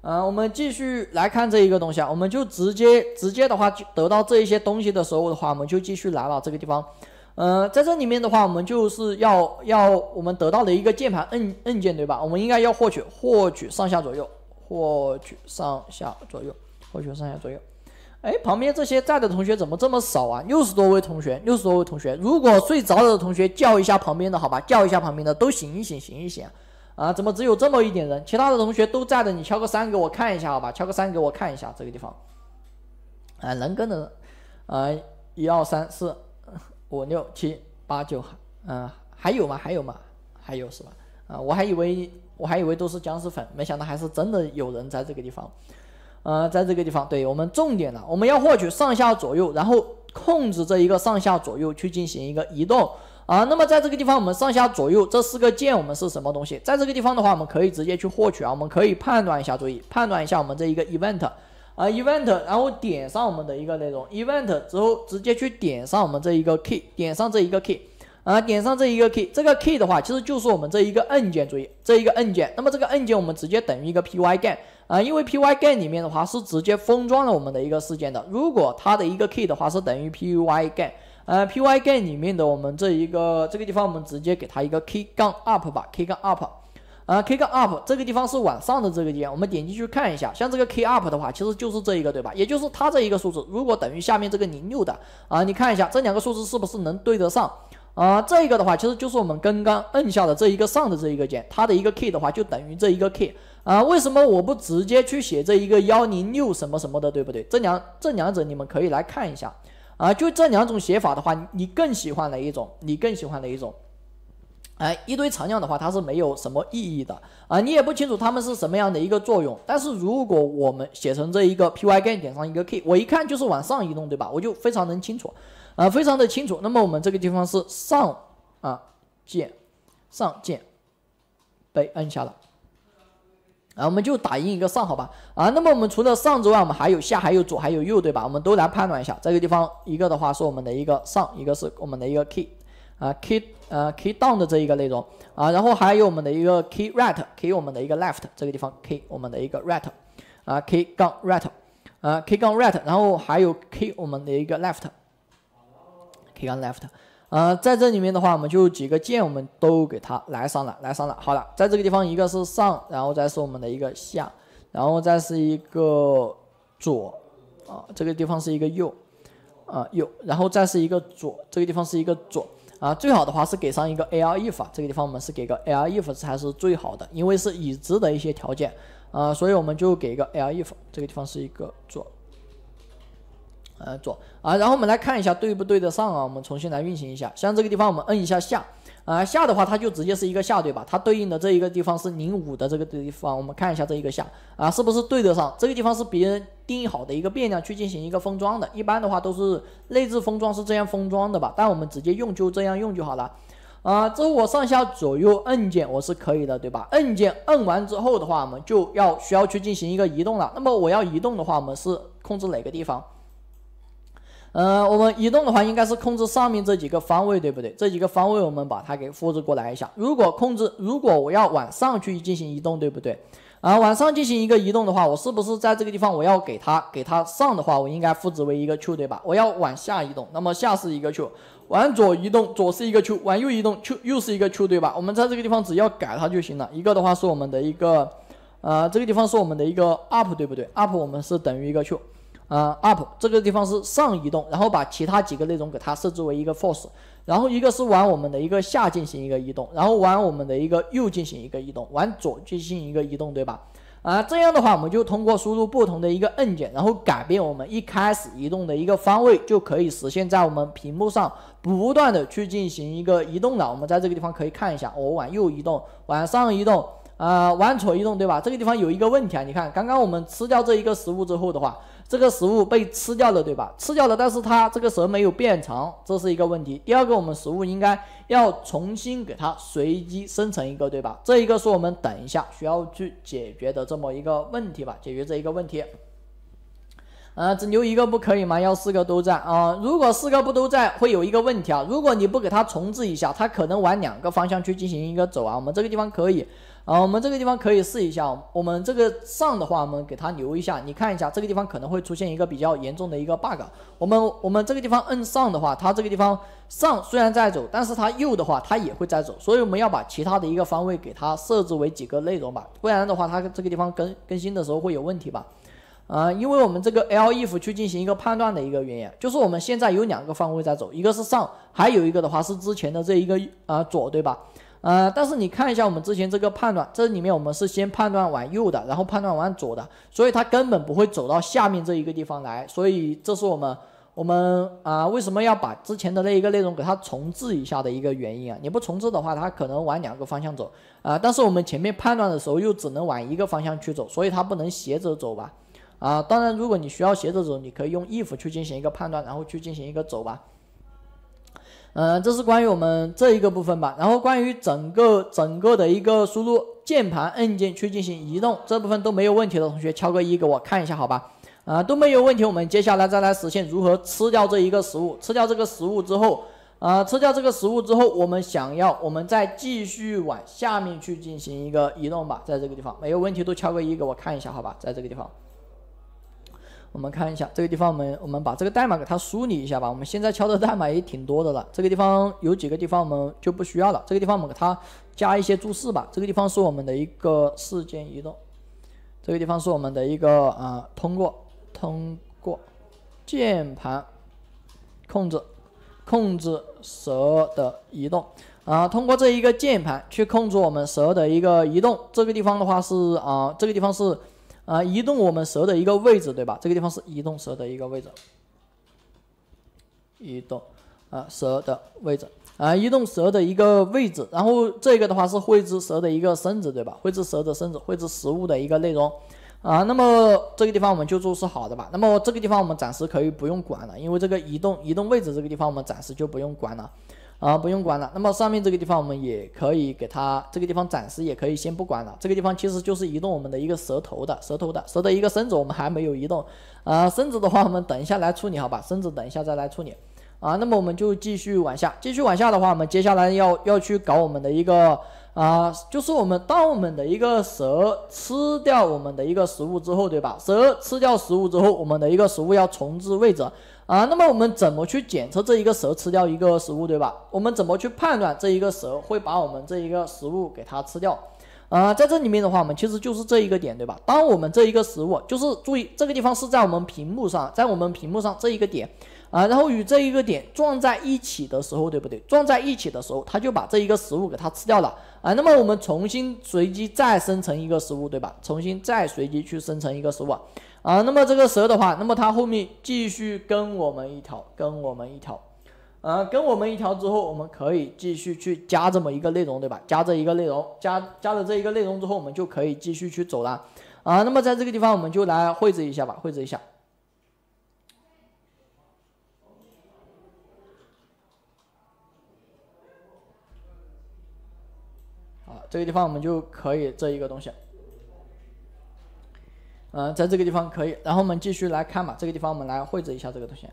嗯，我们继续来看这一个东西啊，我们就直接直接的话，就得到这一些东西的时候的话，我们就继续来了这个地方。嗯，在这里面的话，我们就是要要我们得到的一个键盘摁按键对吧？我们应该要获取获取上下左右，获取上下左右，获取上下左右。哎，旁边这些在的同学怎么这么少啊？六十多位同学，六十多位同学，如果睡着了的同学叫一下旁边的好吧，叫一下旁边的都醒一醒，醒一醒，啊，怎么只有这么一点人？其他的同学都在的，你敲个三给我看一下好吧，敲个三给我看一下这个地方，啊，能跟的，啊，一二三四五六七八九，嗯，还有吗？还有吗？还有是吧？啊，我还以为我还以为都是僵尸粉，没想到还是真的有人在这个地方。呃，在这个地方，对我们重点了，我们要获取上下左右，然后控制这一个上下左右去进行一个移动啊。那么在这个地方，我们上下左右这四个键我们是什么东西？在这个地方的话，我们可以直接去获取啊，我们可以判断一下，注意判断一下我们这一个 event，啊 event，然后点上我们的一个内容 event 之后，直接去点上我们这一个 key，点上这一个 key，啊点上这一个 key，这个 key 的话，其实就是我们这一个按键，注意这一个按键。那么这个按键我们直接等于一个 pygame。啊，因为 PY g i n 里面的话是直接封装了我们的一个事件的。如果它的一个 key 的话是等于 PY g i n 呃，PY g i n 里面的我们这一个这个地方，我们直接给它一个 k 杠 up 吧，k 杠 up，啊，k 杠 up，这个地方是往上的这个键。我们点进去看一下，像这个 k up 的话，其实就是这一个对吧？也就是它这一个数字，如果等于下面这个零六的，啊，你看一下这两个数字是不是能对得上？啊，这一个的话其实就是我们刚刚摁下的这一个上的这一个键，它的一个 key 的话就等于这一个 key。啊，为什么我不直接去写这一个幺零六什么什么的，对不对？这两这两者你们可以来看一下，啊，就这两种写法的话，你更喜欢哪一种？你更喜欢哪一种？哎，一堆常量的话，它是没有什么意义的啊，你也不清楚它们是什么样的一个作用。但是如果我们写成这一个 py 键点上一个 k，我一看就是往上移动，对吧？我就非常能清楚，啊，非常的清楚。那么我们这个地方是上啊键，上键被摁下了。啊，我们就打印一个上，好吧？啊，那么我们除了上之外，我们还有下，还有左，还有右，对吧？我们都来判断一下这个地方，一个的话是我们的一个上，一个是我们的一个 K，e y 啊 K，e y 呃 K e y down 的这一个内容，啊，然后还有我们的一个 K e y right，K e y 我们的一个 left，这个地方 K e y 我们的一个 right，啊 K e y 杠 right，啊 K e y 杠 right，然后还有 K e y 我们的一个 left，K e y 杠 left。呃，在这里面的话，我们就几个键我们都给它来上了，来上了。好了，在这个地方一个是上，然后再是我们的一个下，然后再是一个左，啊，这个地方是一个右，啊右，然后再是一个左，这个地方是一个左，啊，最好的话是给上一个 a l i f 这个地方我们是给个 a l i f 才是最好的，因为是已知的一些条件，啊，所以我们就给一个 a l i f 这个地方是一个左。呃左啊，然后我们来看一下对不对得上啊，我们重新来运行一下，像这个地方我们摁一下下啊下的话，它就直接是一个下对吧？它对应的这一个地方是零五的这个地方，我们看一下这一个下啊，是不是对得上？这个地方是别人定义好的一个变量去进行一个封装的，一般的话都是内置封装是这样封装的吧？但我们直接用就这样用就好了啊。之后我上下左右摁键我是可以的对吧？摁键摁完之后的话，我们就要需要去进行一个移动了。那么我要移动的话，我们是控制哪个地方？呃，我们移动的话，应该是控制上面这几个方位，对不对？这几个方位，我们把它给复制过来一下。如果控制，如果我要往上去进行移动，对不对？啊，往上进行一个移动的话，我是不是在这个地方我要给它给它上的话，我应该复制为一个 Q 对吧？我要往下移动，那么下是一个 Q，往左移动，左是一个 Q，往右移动，q 又是一个 Q 对吧？我们在这个地方只要改它就行了。一个的话是我们的一个，呃，这个地方是我们的一个 up，对不对？up 我们是等于一个 Q。嗯，up 这个地方是上移动，然后把其他几个内容给它设置为一个 f o r c e 然后一个是往我们的一个下进行一个移动，然后往我们的一个右进行一个移动，往左进行一个移动，对吧？啊，这样的话我们就通过输入不同的一个按键，然后改变我们一开始移动的一个方位，就可以实现在我们屏幕上不断的去进行一个移动了。我们在这个地方可以看一下，我往右移动，往上移动，呃，往左移动，对吧？这个地方有一个问题啊，你看刚刚我们吃掉这一个食物之后的话。这个食物被吃掉了，对吧？吃掉了，但是它这个蛇没有变长，这是一个问题。第二个，我们食物应该要重新给它随机生成一个，对吧？这一个是我们等一下需要去解决的这么一个问题吧？解决这一个问题。啊，只留一个不可以吗？要四个都在啊！如果四个不都在，会有一个问题啊！如果你不给它重置一下，它可能往两个方向去进行一个走啊。我们这个地方可以。啊，我们这个地方可以试一下。我们这个上的话，我们给它留一下。你看一下，这个地方可能会出现一个比较严重的一个 bug。我们我们这个地方摁上的话，它这个地方上虽然在走，但是它右的话，它也会在走。所以我们要把其他的一个方位给它设置为几个内容吧，不然的话，它这个地方更更新的时候会有问题吧？啊，因为我们这个 l i f 去进行一个判断的一个原因，就是我们现在有两个方位在走，一个是上，还有一个的话是之前的这一个啊左，对吧？呃，但是你看一下我们之前这个判断，这里面我们是先判断往右的，然后判断往左的，所以它根本不会走到下面这一个地方来。所以这是我们，我们啊，为什么要把之前的那一个内容给它重置一下的一个原因啊？你不重置的话，它可能往两个方向走啊。但是我们前面判断的时候又只能往一个方向去走，所以它不能斜着走吧？啊，当然，如果你需要斜着走，你可以用 if 去进行一个判断，然后去进行一个走吧。嗯，这是关于我们这一个部分吧。然后关于整个整个的一个输入键盘按键去进行移动，这部分都没有问题的同学敲个一给我看一下，好吧？啊，都没有问题。我们接下来再来实现如何吃掉这一个食物。吃掉这个食物之后，啊，吃掉这个食物之后，我们想要我们再继续往下面去进行一个移动吧，在这个地方没有问题都敲个一给我看一下，好吧？在这个地方。我们看一下这个地方，我们我们把这个代码给它梳理一下吧。我们现在敲的代码也挺多的了，这个地方有几个地方我们就不需要了。这个地方我们给它加一些注释吧。这个地方是我们的一个事件移动，这个地方是我们的一个啊通过通过键盘控制控制蛇的移动啊，通过这一个键盘去控制我们蛇的一个移动。这个地方的话是啊，这个地方是。啊，移动我们蛇的一个位置，对吧？这个地方是移动蛇的一个位置，移动啊，蛇的位置啊，移动蛇的一个位置。然后这个的话是绘制蛇的一个身子，对吧？绘制蛇的身子，绘制食物的一个内容啊。那么这个地方我们就做是好的吧？那么这个地方我们暂时可以不用管了，因为这个移动移动位置这个地方我们暂时就不用管了。啊，不用管了。那么上面这个地方我们也可以给它，这个地方暂时也可以先不管了。这个地方其实就是移动我们的一个舌头的，舌头的舌的一个身子，我们还没有移动。啊，身子的话，我们等一下来处理，好吧？身子等一下再来处理。啊，那么我们就继续往下，继续往下的话，我们接下来要要去搞我们的一个啊，就是我们当我们的一个蛇吃掉我们的一个食物之后，对吧？蛇吃掉食物之后，我们的一个食物要重置位置。啊，那么我们怎么去检测这一个蛇吃掉一个食物，对吧？我们怎么去判断这一个蛇会把我们这一个食物给它吃掉？啊，在这里面的话，我们其实就是这一个点，对吧？当我们这一个食物，就是注意这个地方是在我们屏幕上，在我们屏幕上这一个点，啊，然后与这一个点撞在一起的时候，对不对？撞在一起的时候，它就把这一个食物给它吃掉了。啊，那么我们重新随机再生成一个食物，对吧？重新再随机去生成一个食物，啊，那么这个蛇的话，那么它后面继续跟我们一条，跟我们一条，啊，跟我们一条之后，我们可以继续去加这么一个内容，对吧？加这一个内容，加加了这一个内容之后，我们就可以继续去走了，啊，那么在这个地方我们就来绘制一下吧，绘制一下。这个地方我们就可以这一个东西，嗯，在这个地方可以，然后我们继续来看嘛。这个地方我们来绘制一下这个东西，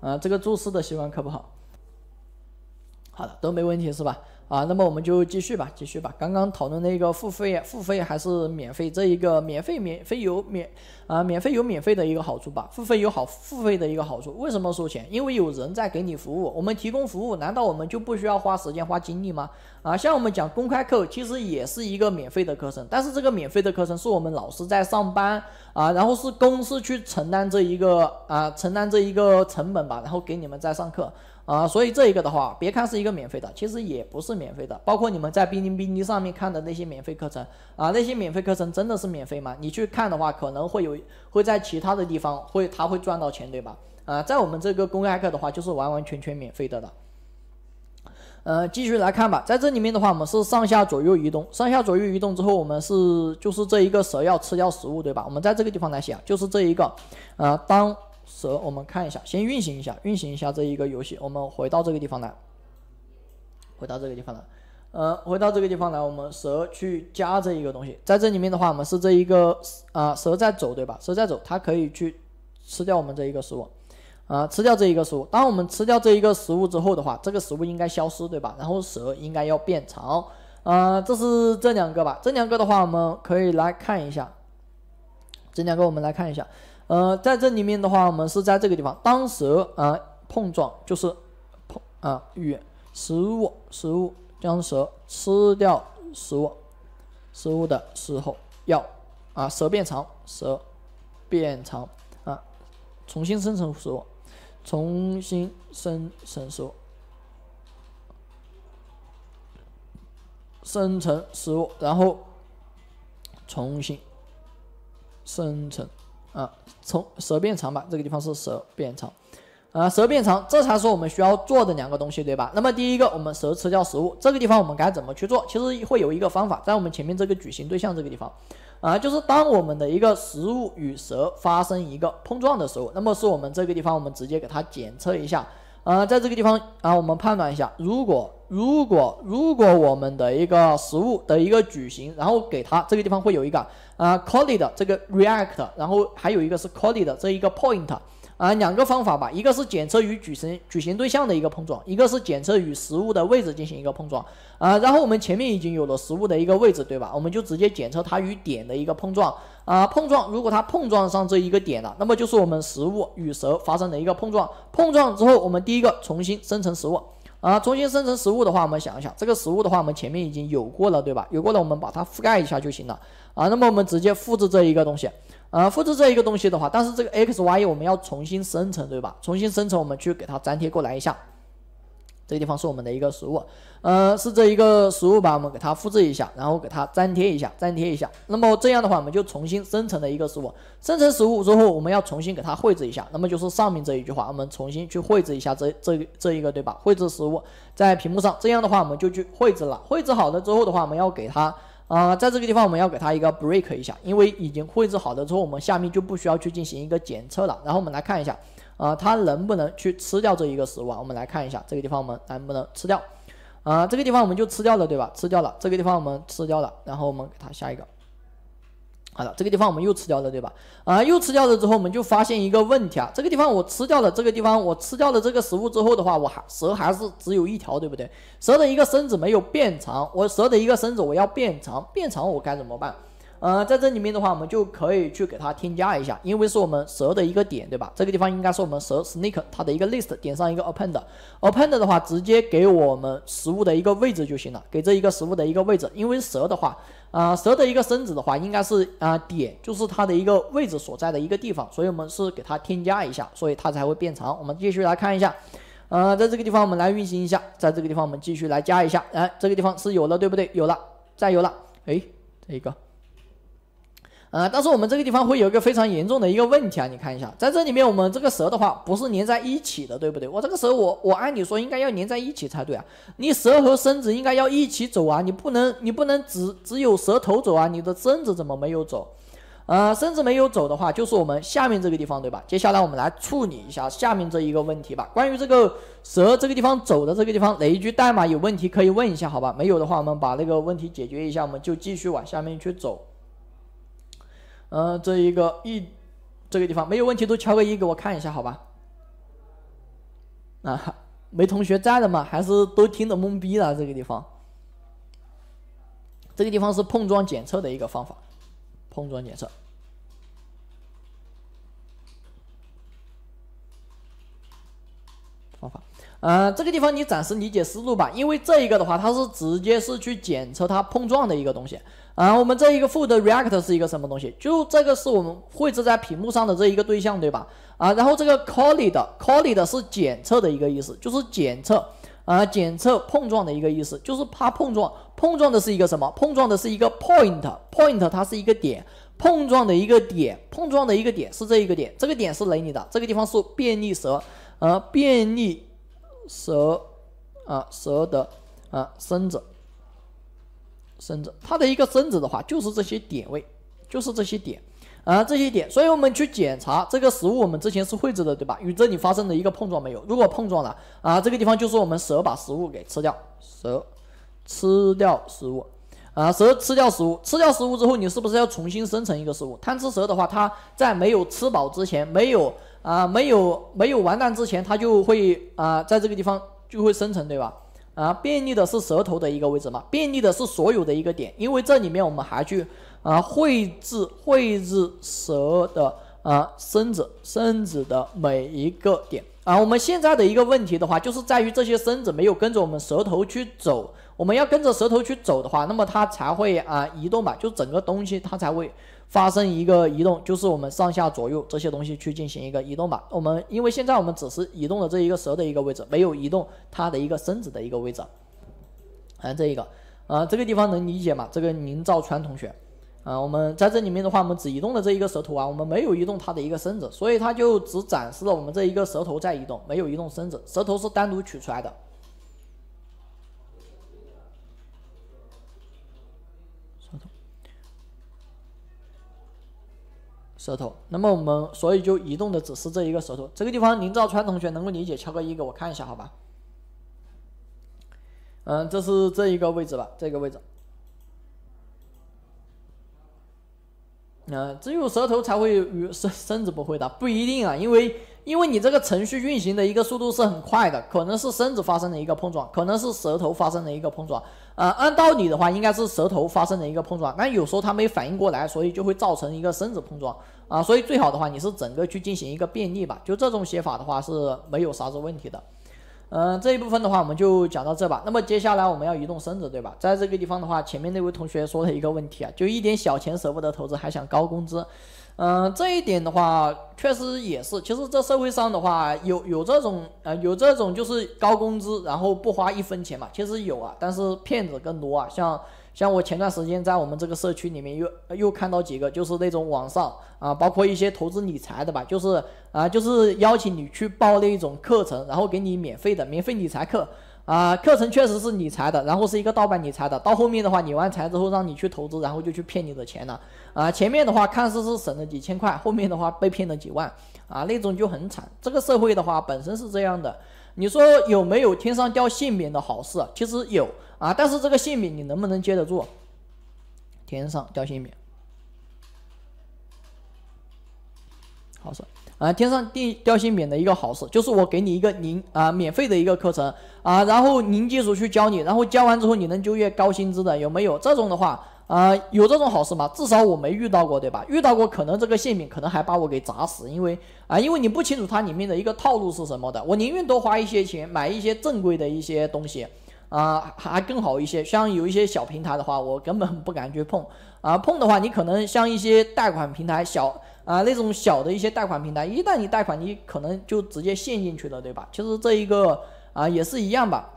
呃，这个注释的习惯可不好。好的，都没问题是吧？啊，那么我们就继续吧，继续吧。刚刚讨论那个付费，付费还是免费？这一个免费，免费有免啊，免费有免费的一个好处吧。付费有好，付费的一个好处，为什么收钱？因为有人在给你服务，我们提供服务，难道我们就不需要花时间、花精力吗？啊，像我们讲公开课，其实也是一个免费的课程，但是这个免费的课程是我们老师在上班啊，然后是公司去承担这一个啊，承担这一个成本吧，然后给你们在上课。啊，所以这一个的话，别看是一个免费的，其实也不是免费的。包括你们在哔哩哔哩上面看的那些免费课程啊，那些免费课程真的是免费吗？你去看的话，可能会有会在其他的地方会他会赚到钱，对吧？啊，在我们这个公开课的话，就是完完全全免费的的。呃，继续来看吧，在这里面的话，我们是上下左右移动，上下左右移动之后，我们是就是这一个蛇要吃掉食物，对吧？我们在这个地方来写，就是这一个，呃，当。蛇，我们看一下，先运行一下，运行一下这一个游戏。我们回到这个地方来，回到这个地方来，呃，回到这个地方来，我们蛇去加这一个东西。在这里面的话，我们是这一个啊，蛇在走，对吧？蛇在走，它可以去吃掉我们这一个食物，啊，吃掉这一个食物。当我们吃掉这一个食物之后的话，这个食物应该消失，对吧？然后蛇应该要变长，啊，这是这两个吧？这两个的话，我们可以来看一下，这两个我们来看一下。呃，在这里面的话，我们是在这个地方。当蛇啊碰撞，就是碰啊与食物食物将蛇吃掉食物食物的时候，要啊蛇变长，蛇变长啊，重新生成食物，重新生成食物，生成食物，然后重新生成。啊，从蛇变长吧，这个地方是蛇变长，啊，蛇变长，这才是我们需要做的两个东西，对吧？那么第一个，我们蛇吃掉食物，这个地方我们该怎么去做？其实会有一个方法，在我们前面这个矩形对象这个地方，啊，就是当我们的一个食物与蛇发生一个碰撞的时候，那么是我们这个地方，我们直接给它检测一下。啊，在这个地方啊，我们判断一下，如果如果如果我们的一个实物的一个矩形，然后给它这个地方会有一个啊，collide 这个 react，然后还有一个是 collide 这一个 point。啊，两个方法吧，一个是检测与矩形矩形对象的一个碰撞，一个是检测与食物的位置进行一个碰撞啊。然后我们前面已经有了食物的一个位置，对吧？我们就直接检测它与点的一个碰撞啊。碰撞如果它碰撞上这一个点了，那么就是我们食物与蛇发生的一个碰撞。碰撞之后，我们第一个重新生成食物啊。重新生成食物的话，我们想一想，这个食物的话，我们前面已经有过了，对吧？有过了，我们把它覆盖一下就行了啊。那么我们直接复制这一个东西。呃，复制这一个东西的话，但是这个 x y 我们要重新生成，对吧？重新生成，我们去给它粘贴过来一下。这个地方是我们的一个实物，呃，是这一个实物吧？我们给它复制一下，然后给它粘贴一下，粘贴一下。那么这样的话，我们就重新生成了一个实物。生成实物之后，我们要重新给它绘制一下。那么就是上面这一句话，我们重新去绘制一下这这这一个，对吧？绘制实物在屏幕上，这样的话我们就去绘制了。绘制好了之后的话，我们要给它。啊，在这个地方我们要给它一个 break 一下，因为已经绘制好的之后，我们下面就不需要去进行一个检测了。然后我们来看一下，啊，它能不能去吃掉这一个食物？啊？我们来看一下，这个地方我们能不能吃掉？啊，这个地方我们就吃掉了，对吧？吃掉了，这个地方我们吃掉了，然后我们给它下一个。好了，这个地方我们又吃掉了，对吧？啊，又吃掉了之后，我们就发现一个问题啊，这个地方我吃掉了，这个地方我吃掉了这个食物之后的话，我还蛇还是只有一条，对不对？蛇的一个身子没有变长，我蛇的一个身子我要变长，变长我该怎么办？呃，在这里面的话，我们就可以去给它添加一下，因为是我们蛇的一个点，对吧？这个地方应该是我们蛇 snake 它的一个 list 点上一个 append，append 的话直接给我们食物的一个位置就行了，给这一个食物的一个位置，因为蛇的话。啊，蛇的一个身子的话，应该是啊点，就是它的一个位置所在的一个地方，所以我们是给它添加一下，所以它才会变长。我们继续来看一下，啊，在这个地方我们来运行一下，在这个地方我们继续来加一下，哎，这个地方是有了，对不对？有了，再有了，哎，这一个。啊，但是我们这个地方会有一个非常严重的一个问题啊！你看一下，在这里面我们这个蛇的话不是连在一起的，对不对？我这个蛇，我我按理说应该要连在一起才对啊！你蛇和身子应该要一起走啊，你不能你不能只只有蛇头走啊！你的身子怎么没有走？啊，身子没有走的话，就是我们下面这个地方对吧？接下来我们来处理一下下面这一个问题吧。关于这个蛇这个地方走的这个地方，哪一句代码有问题可以问一下，好吧？没有的话，我们把那个问题解决一下，我们就继续往下面去走。嗯，这一个一，这个地方没有问题，都敲个一给我看一下，好吧？啊，没同学在的吗？还是都听得懵逼了？这个地方，这个地方是碰撞检测的一个方法，碰撞检测方法。嗯，这个地方你暂时理解思路吧，因为这一个的话，它是直接是去检测它碰撞的一个东西。啊，我们这一个 food react 是一个什么东西？就这个是我们绘制在屏幕上的这一个对象，对吧？啊，然后这个 collide collide 是检测的一个意思，就是检测啊，检测碰撞的一个意思，就是怕碰撞。碰撞的是一个什么？碰撞的是一个 point point，它是一个点，碰撞的一个点，碰撞的一个点是这一个点，这个点是哪里的？这个地方是便利蛇，呃，便利蛇啊，蛇的啊身子。生子，它的一个生子的话，就是这些点位，就是这些点，啊，这些点，所以我们去检查这个食物，我们之前是绘制的，对吧？与这里发生的一个碰撞没有？如果碰撞了，啊，这个地方就是我们蛇把食物给吃掉，蛇吃掉食物，啊，蛇吃掉食物，吃掉食物之后，你是不是要重新生成一个食物？贪吃蛇的话，它在没有吃饱之前，没有啊，没有没有完蛋之前，它就会啊，在这个地方就会生成，对吧？啊，便利的是舌头的一个位置嘛？便利的是所有的一个点，因为这里面我们还去啊绘制绘制蛇的啊身子身子的每一个点啊。我们现在的一个问题的话，就是在于这些身子没有跟着我们舌头去走。我们要跟着舌头去走的话，那么它才会啊移动嘛，就整个东西它才会。发生一个移动，就是我们上下左右这些东西去进行一个移动吧。我们因为现在我们只是移动了这一个蛇的一个位置，没有移动它的一个身子的一个位置。啊，这一个，啊，这个地方能理解吗？这个宁兆川同学，啊，我们在这里面的话，我们只移动了这一个蛇头啊，我们没有移动它的一个身子，所以它就只展示了我们这一个蛇头在移动，没有移动身子，蛇头是单独取出来的。舌头，那么我们所以就移动的只是这一个舌头，这个地方林兆川同学能够理解，敲个一给我看一下，好吧？嗯，这是这一个位置吧，这个位置。嗯，只有舌头才会与身身子不会的，不一定啊，因为因为你这个程序运行的一个速度是很快的，可能是身子发生的一个碰撞，可能是舌头发生的一个碰撞，啊，按道理的话应该是舌头发生的一个碰撞，但有时候他没反应过来，所以就会造成一个身子碰撞。啊，所以最好的话，你是整个去进行一个便利吧，就这种写法的话是没有啥子问题的。嗯，这一部分的话我们就讲到这吧。那么接下来我们要移动身子，对吧？在这个地方的话，前面那位同学说了一个问题啊，就一点小钱舍不得投资，还想高工资。嗯，这一点的话确实也是。其实这社会上的话，有有这种呃有这种就是高工资，然后不花一分钱嘛，其实有啊，但是骗子更多啊，像。像我前段时间在我们这个社区里面又又看到几个，就是那种网上啊，包括一些投资理财的吧，就是啊，就是邀请你去报那种课程，然后给你免费的免费理财课，啊，课程确实是理财的，然后是一个盗版理财的，到后面的话，你完财之后让你去投资，然后就去骗你的钱了，啊，前面的话看似是省了几千块，后面的话被骗了几万，啊，那种就很惨。这个社会的话本身是这样的，你说有没有天上掉馅饼的好事？其实有。啊！但是这个馅饼你能不能接得住？天上掉馅饼，好事啊！天上掉掉馅饼的一个好事，就是我给你一个零啊免费的一个课程啊，然后零基础去教你，然后教完之后你能就业高薪资的，有没有这种的话啊？有这种好事吗？至少我没遇到过，对吧？遇到过，可能这个馅饼可能还把我给砸死，因为啊，因为你不清楚它里面的一个套路是什么的，我宁愿多花一些钱买一些正规的一些东西。啊，还更好一些。像有一些小平台的话，我根本不敢去碰。啊，碰的话，你可能像一些贷款平台小啊那种小的一些贷款平台，一旦你贷款，你可能就直接陷进去了，对吧？其实这一个啊也是一样吧。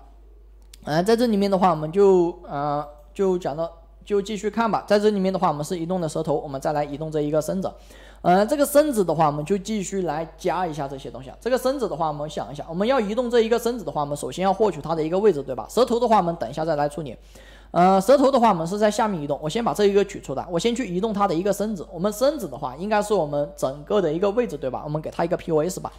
嗯，在这里面的话，我们就嗯就讲到就继续看吧。在这里面的话，我们是移动的舌头，我们再来移动这一个身子。呃，这个身子的话，我们就继续来加一下这些东西啊。这个身子的话，我们想一下，我们要移动这一个身子的话，我们首先要获取它的一个位置，对吧？舌头的话，我们等一下再来处理。呃，舌头的话，我们是在下面移动。我先把这一个取出来，我先去移动它的一个身子。我们身子的话，应该是我们整个的一个位置，对吧？我们给它一个 pos 吧。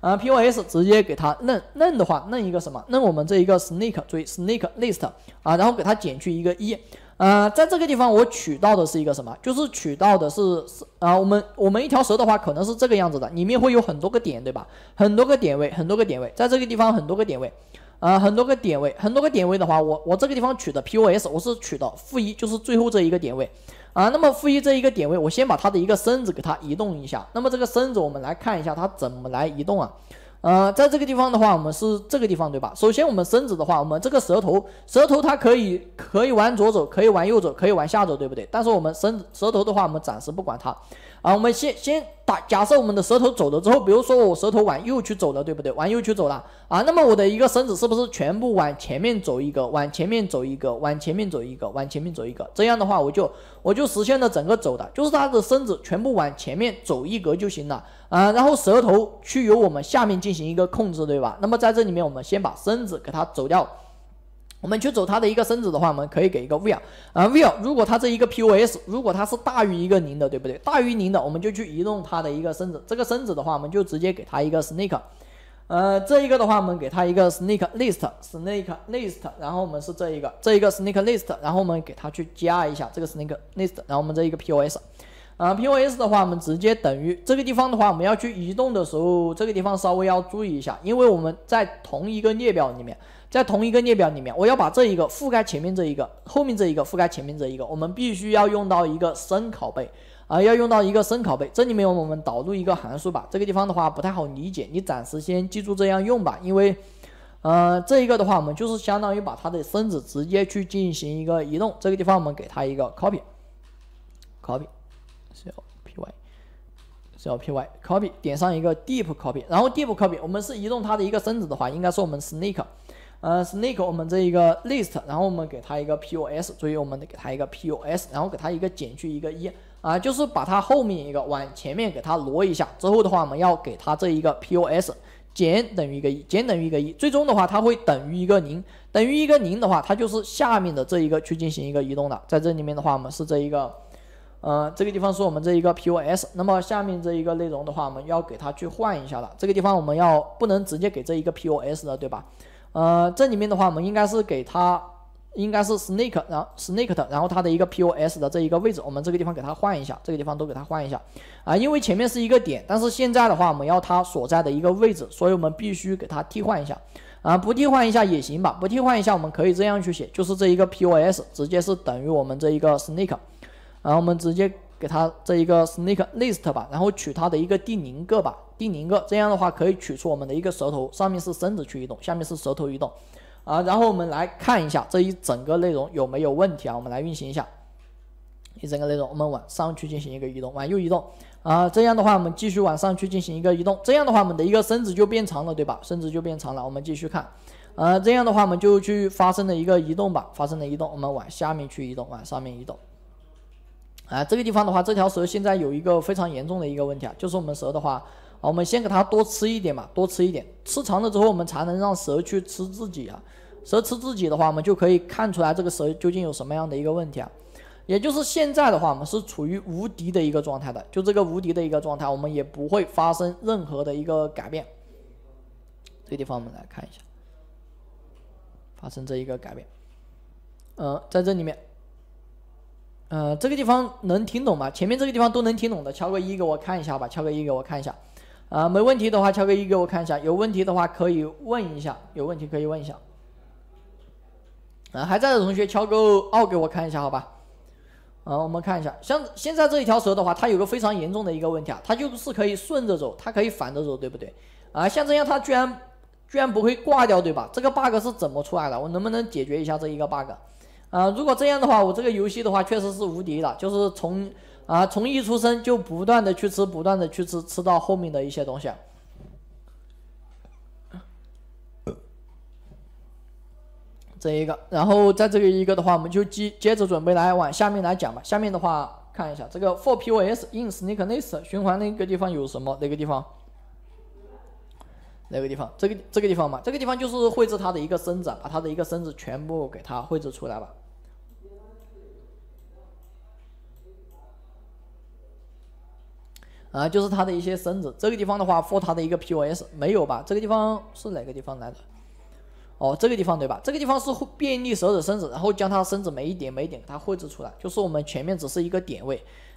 呃 p o s 直接给它弄弄的话弄一个什么弄我们这一个 snake，注意 snake list 啊，然后给它减去一个一。呃，在这个地方我取到的是一个什么？就是取到的是是啊，我们我们一条蛇的话可能是这个样子的，里面会有很多个点，对吧？很多个点位，很多个点位，在这个地方很多个点位，啊，很多个点位，很多个点位的话，我我这个地方取的 POS 我是取的负一，就是最后这一个点位啊。那么负一这一个点位，我先把它的一个身子给它移动一下。那么这个身子我们来看一下它怎么来移动啊。呃，在这个地方的话，我们是这个地方对吧？首先，我们身子的话，我们这个舌头，舌头它可以可以往左走，可以往右走，可以往下走，对不对？但是我们身舌头的话，我们暂时不管它。啊，我们先先打假设，我们的舌头走了之后，比如说我舌头往右去走了，对不对？往右去走了啊，那么我的一个身子是不是全部往前面走一个，往前面走一个，往前面走一个，往前面走一个，这样的话我就我就实现了整个走的，就是它的身子全部往前面走一格就行了。啊，然后舌头去由我们下面进行一个控制，对吧？那么在这里面，我们先把身子给它走掉，我们去走它的一个身子的话，我们可以给一个 will，啊，will 如果它这一个 pos 如果它是大于一个零的，对不对？大于零的，我们就去移动它的一个身子。这个身子的话，我们就直接给它一个 snake，呃，这一个的话，我们给它一个 snake list，snake list，然后我们是这一个，这一个 snake list，然后我们给它去加一下，这个 snake list，然后我们这一个 pos。啊，POS 的话，我们直接等于这个地方的话，我们要去移动的时候，这个地方稍微要注意一下，因为我们在同一个列表里面，在同一个列表里面，我要把这一个覆盖前面这一个，后面这一个覆盖前面这一个，我们必须要用到一个深拷贝，啊，要用到一个深拷贝。这里面我们导入一个函数吧，这个地方的话不太好理解，你暂时先记住这样用吧，因为，呃，这一个的话，我们就是相当于把它的身子直接去进行一个移动，这个地方我们给它一个 copy，copy。叫 py copy 点上一个 deep copy，然后 deep copy 我们是移动它的一个身子的话，应该是我们 snake，呃 snake 我们这一个 list，然后我们给它一个 pos，注意我们得给它一个 pos，然后给它一个减去一个一啊，就是把它后面一个往前面给它挪一下，之后的话我们要给它这一个 pos 减等于一个一，减等于一个一，最终的话它会等于一个零，等于一个零的话，它就是下面的这一个去进行一个移动的，在这里面的话我们是这一个。呃，这个地方是我们这一个 POS，那么下面这一个内容的话，我们要给它去换一下了。这个地方我们要不能直接给这一个 POS 的，对吧？呃，这里面的话，我们应该是给它应该是 Snake，然后 Snake 的，然后它的一个 POS 的这一个位置，我们这个地方给它换一下，这个地方都给它换一下啊。因为前面是一个点，但是现在的话，我们要它所在的一个位置，所以我们必须给它替换一下啊。不替换一下也行吧？不替换一下，我们可以这样去写，就是这一个 POS 直接是等于我们这一个 Snake。然后我们直接给它这一个 snake list 吧，然后取它的一个第零个吧，第零个这样的话可以取出我们的一个舌头，上面是身子去移动，下面是舌头移动，啊，然后我们来看一下这一整个内容有没有问题啊？我们来运行一下一整个内容，我们往上去进行一个移动，往右移动，啊，这样的话我们继续往上去进行一个移动，这样的话我们的一个身子就变长了，对吧？身子就变长了，我们继续看，啊，这样的话我们就去发生了一个移动吧，发生了移动，我们往下面去移动，往上面移动。啊，这个地方的话，这条蛇现在有一个非常严重的一个问题啊，就是我们蛇的话，我们先给它多吃一点嘛，多吃一点，吃长了之后，我们才能让蛇去吃自己啊。蛇吃自己的话，我们就可以看出来这个蛇究竟有什么样的一个问题啊。也就是现在的话，我们是处于无敌的一个状态的，就这个无敌的一个状态，我们也不会发生任何的一个改变。这地方我们来看一下，发生这一个改变，嗯，在这里面。嗯，这个地方能听懂吗？前面这个地方都能听懂的，敲个一给我看一下吧，敲个一给我看一下。啊，没问题的话敲个一给我看一下，有问题的话可以问一下，有问题可以问一下。啊，还在的同学敲个二给我看一下好吧？啊，我们看一下，像现在这一条蛇的话，它有个非常严重的一个问题啊，它就是可以顺着走，它可以反着走，对不对？啊，像这样它居然居然不会挂掉，对吧？这个 bug 是怎么出来的？我能不能解决一下这一个 bug？啊，如果这样的话，我这个游戏的话确实是无敌了，就是从啊从一出生就不断的去吃，不断的去吃，吃到后面的一些东西。这一个，然后在这个一个的话，我们就接接着准备来往下面来讲吧。下面的话看一下这个 for pos in snake list 循环那个地方有什么？那个地方？那个地方？这个这个地方嘛，这个地方就是绘制它的一个身子，把它的一个身子全部给它绘制出来了。啊，就是它的一些身子，这个地方的话，for 它的一个 POS 没有吧？这个地方是哪个地方来的？哦，这个地方对吧？这个地方是便利手指身子，然后将它身子每一点每一点给它绘制出来，就是我们前面只是一个点位。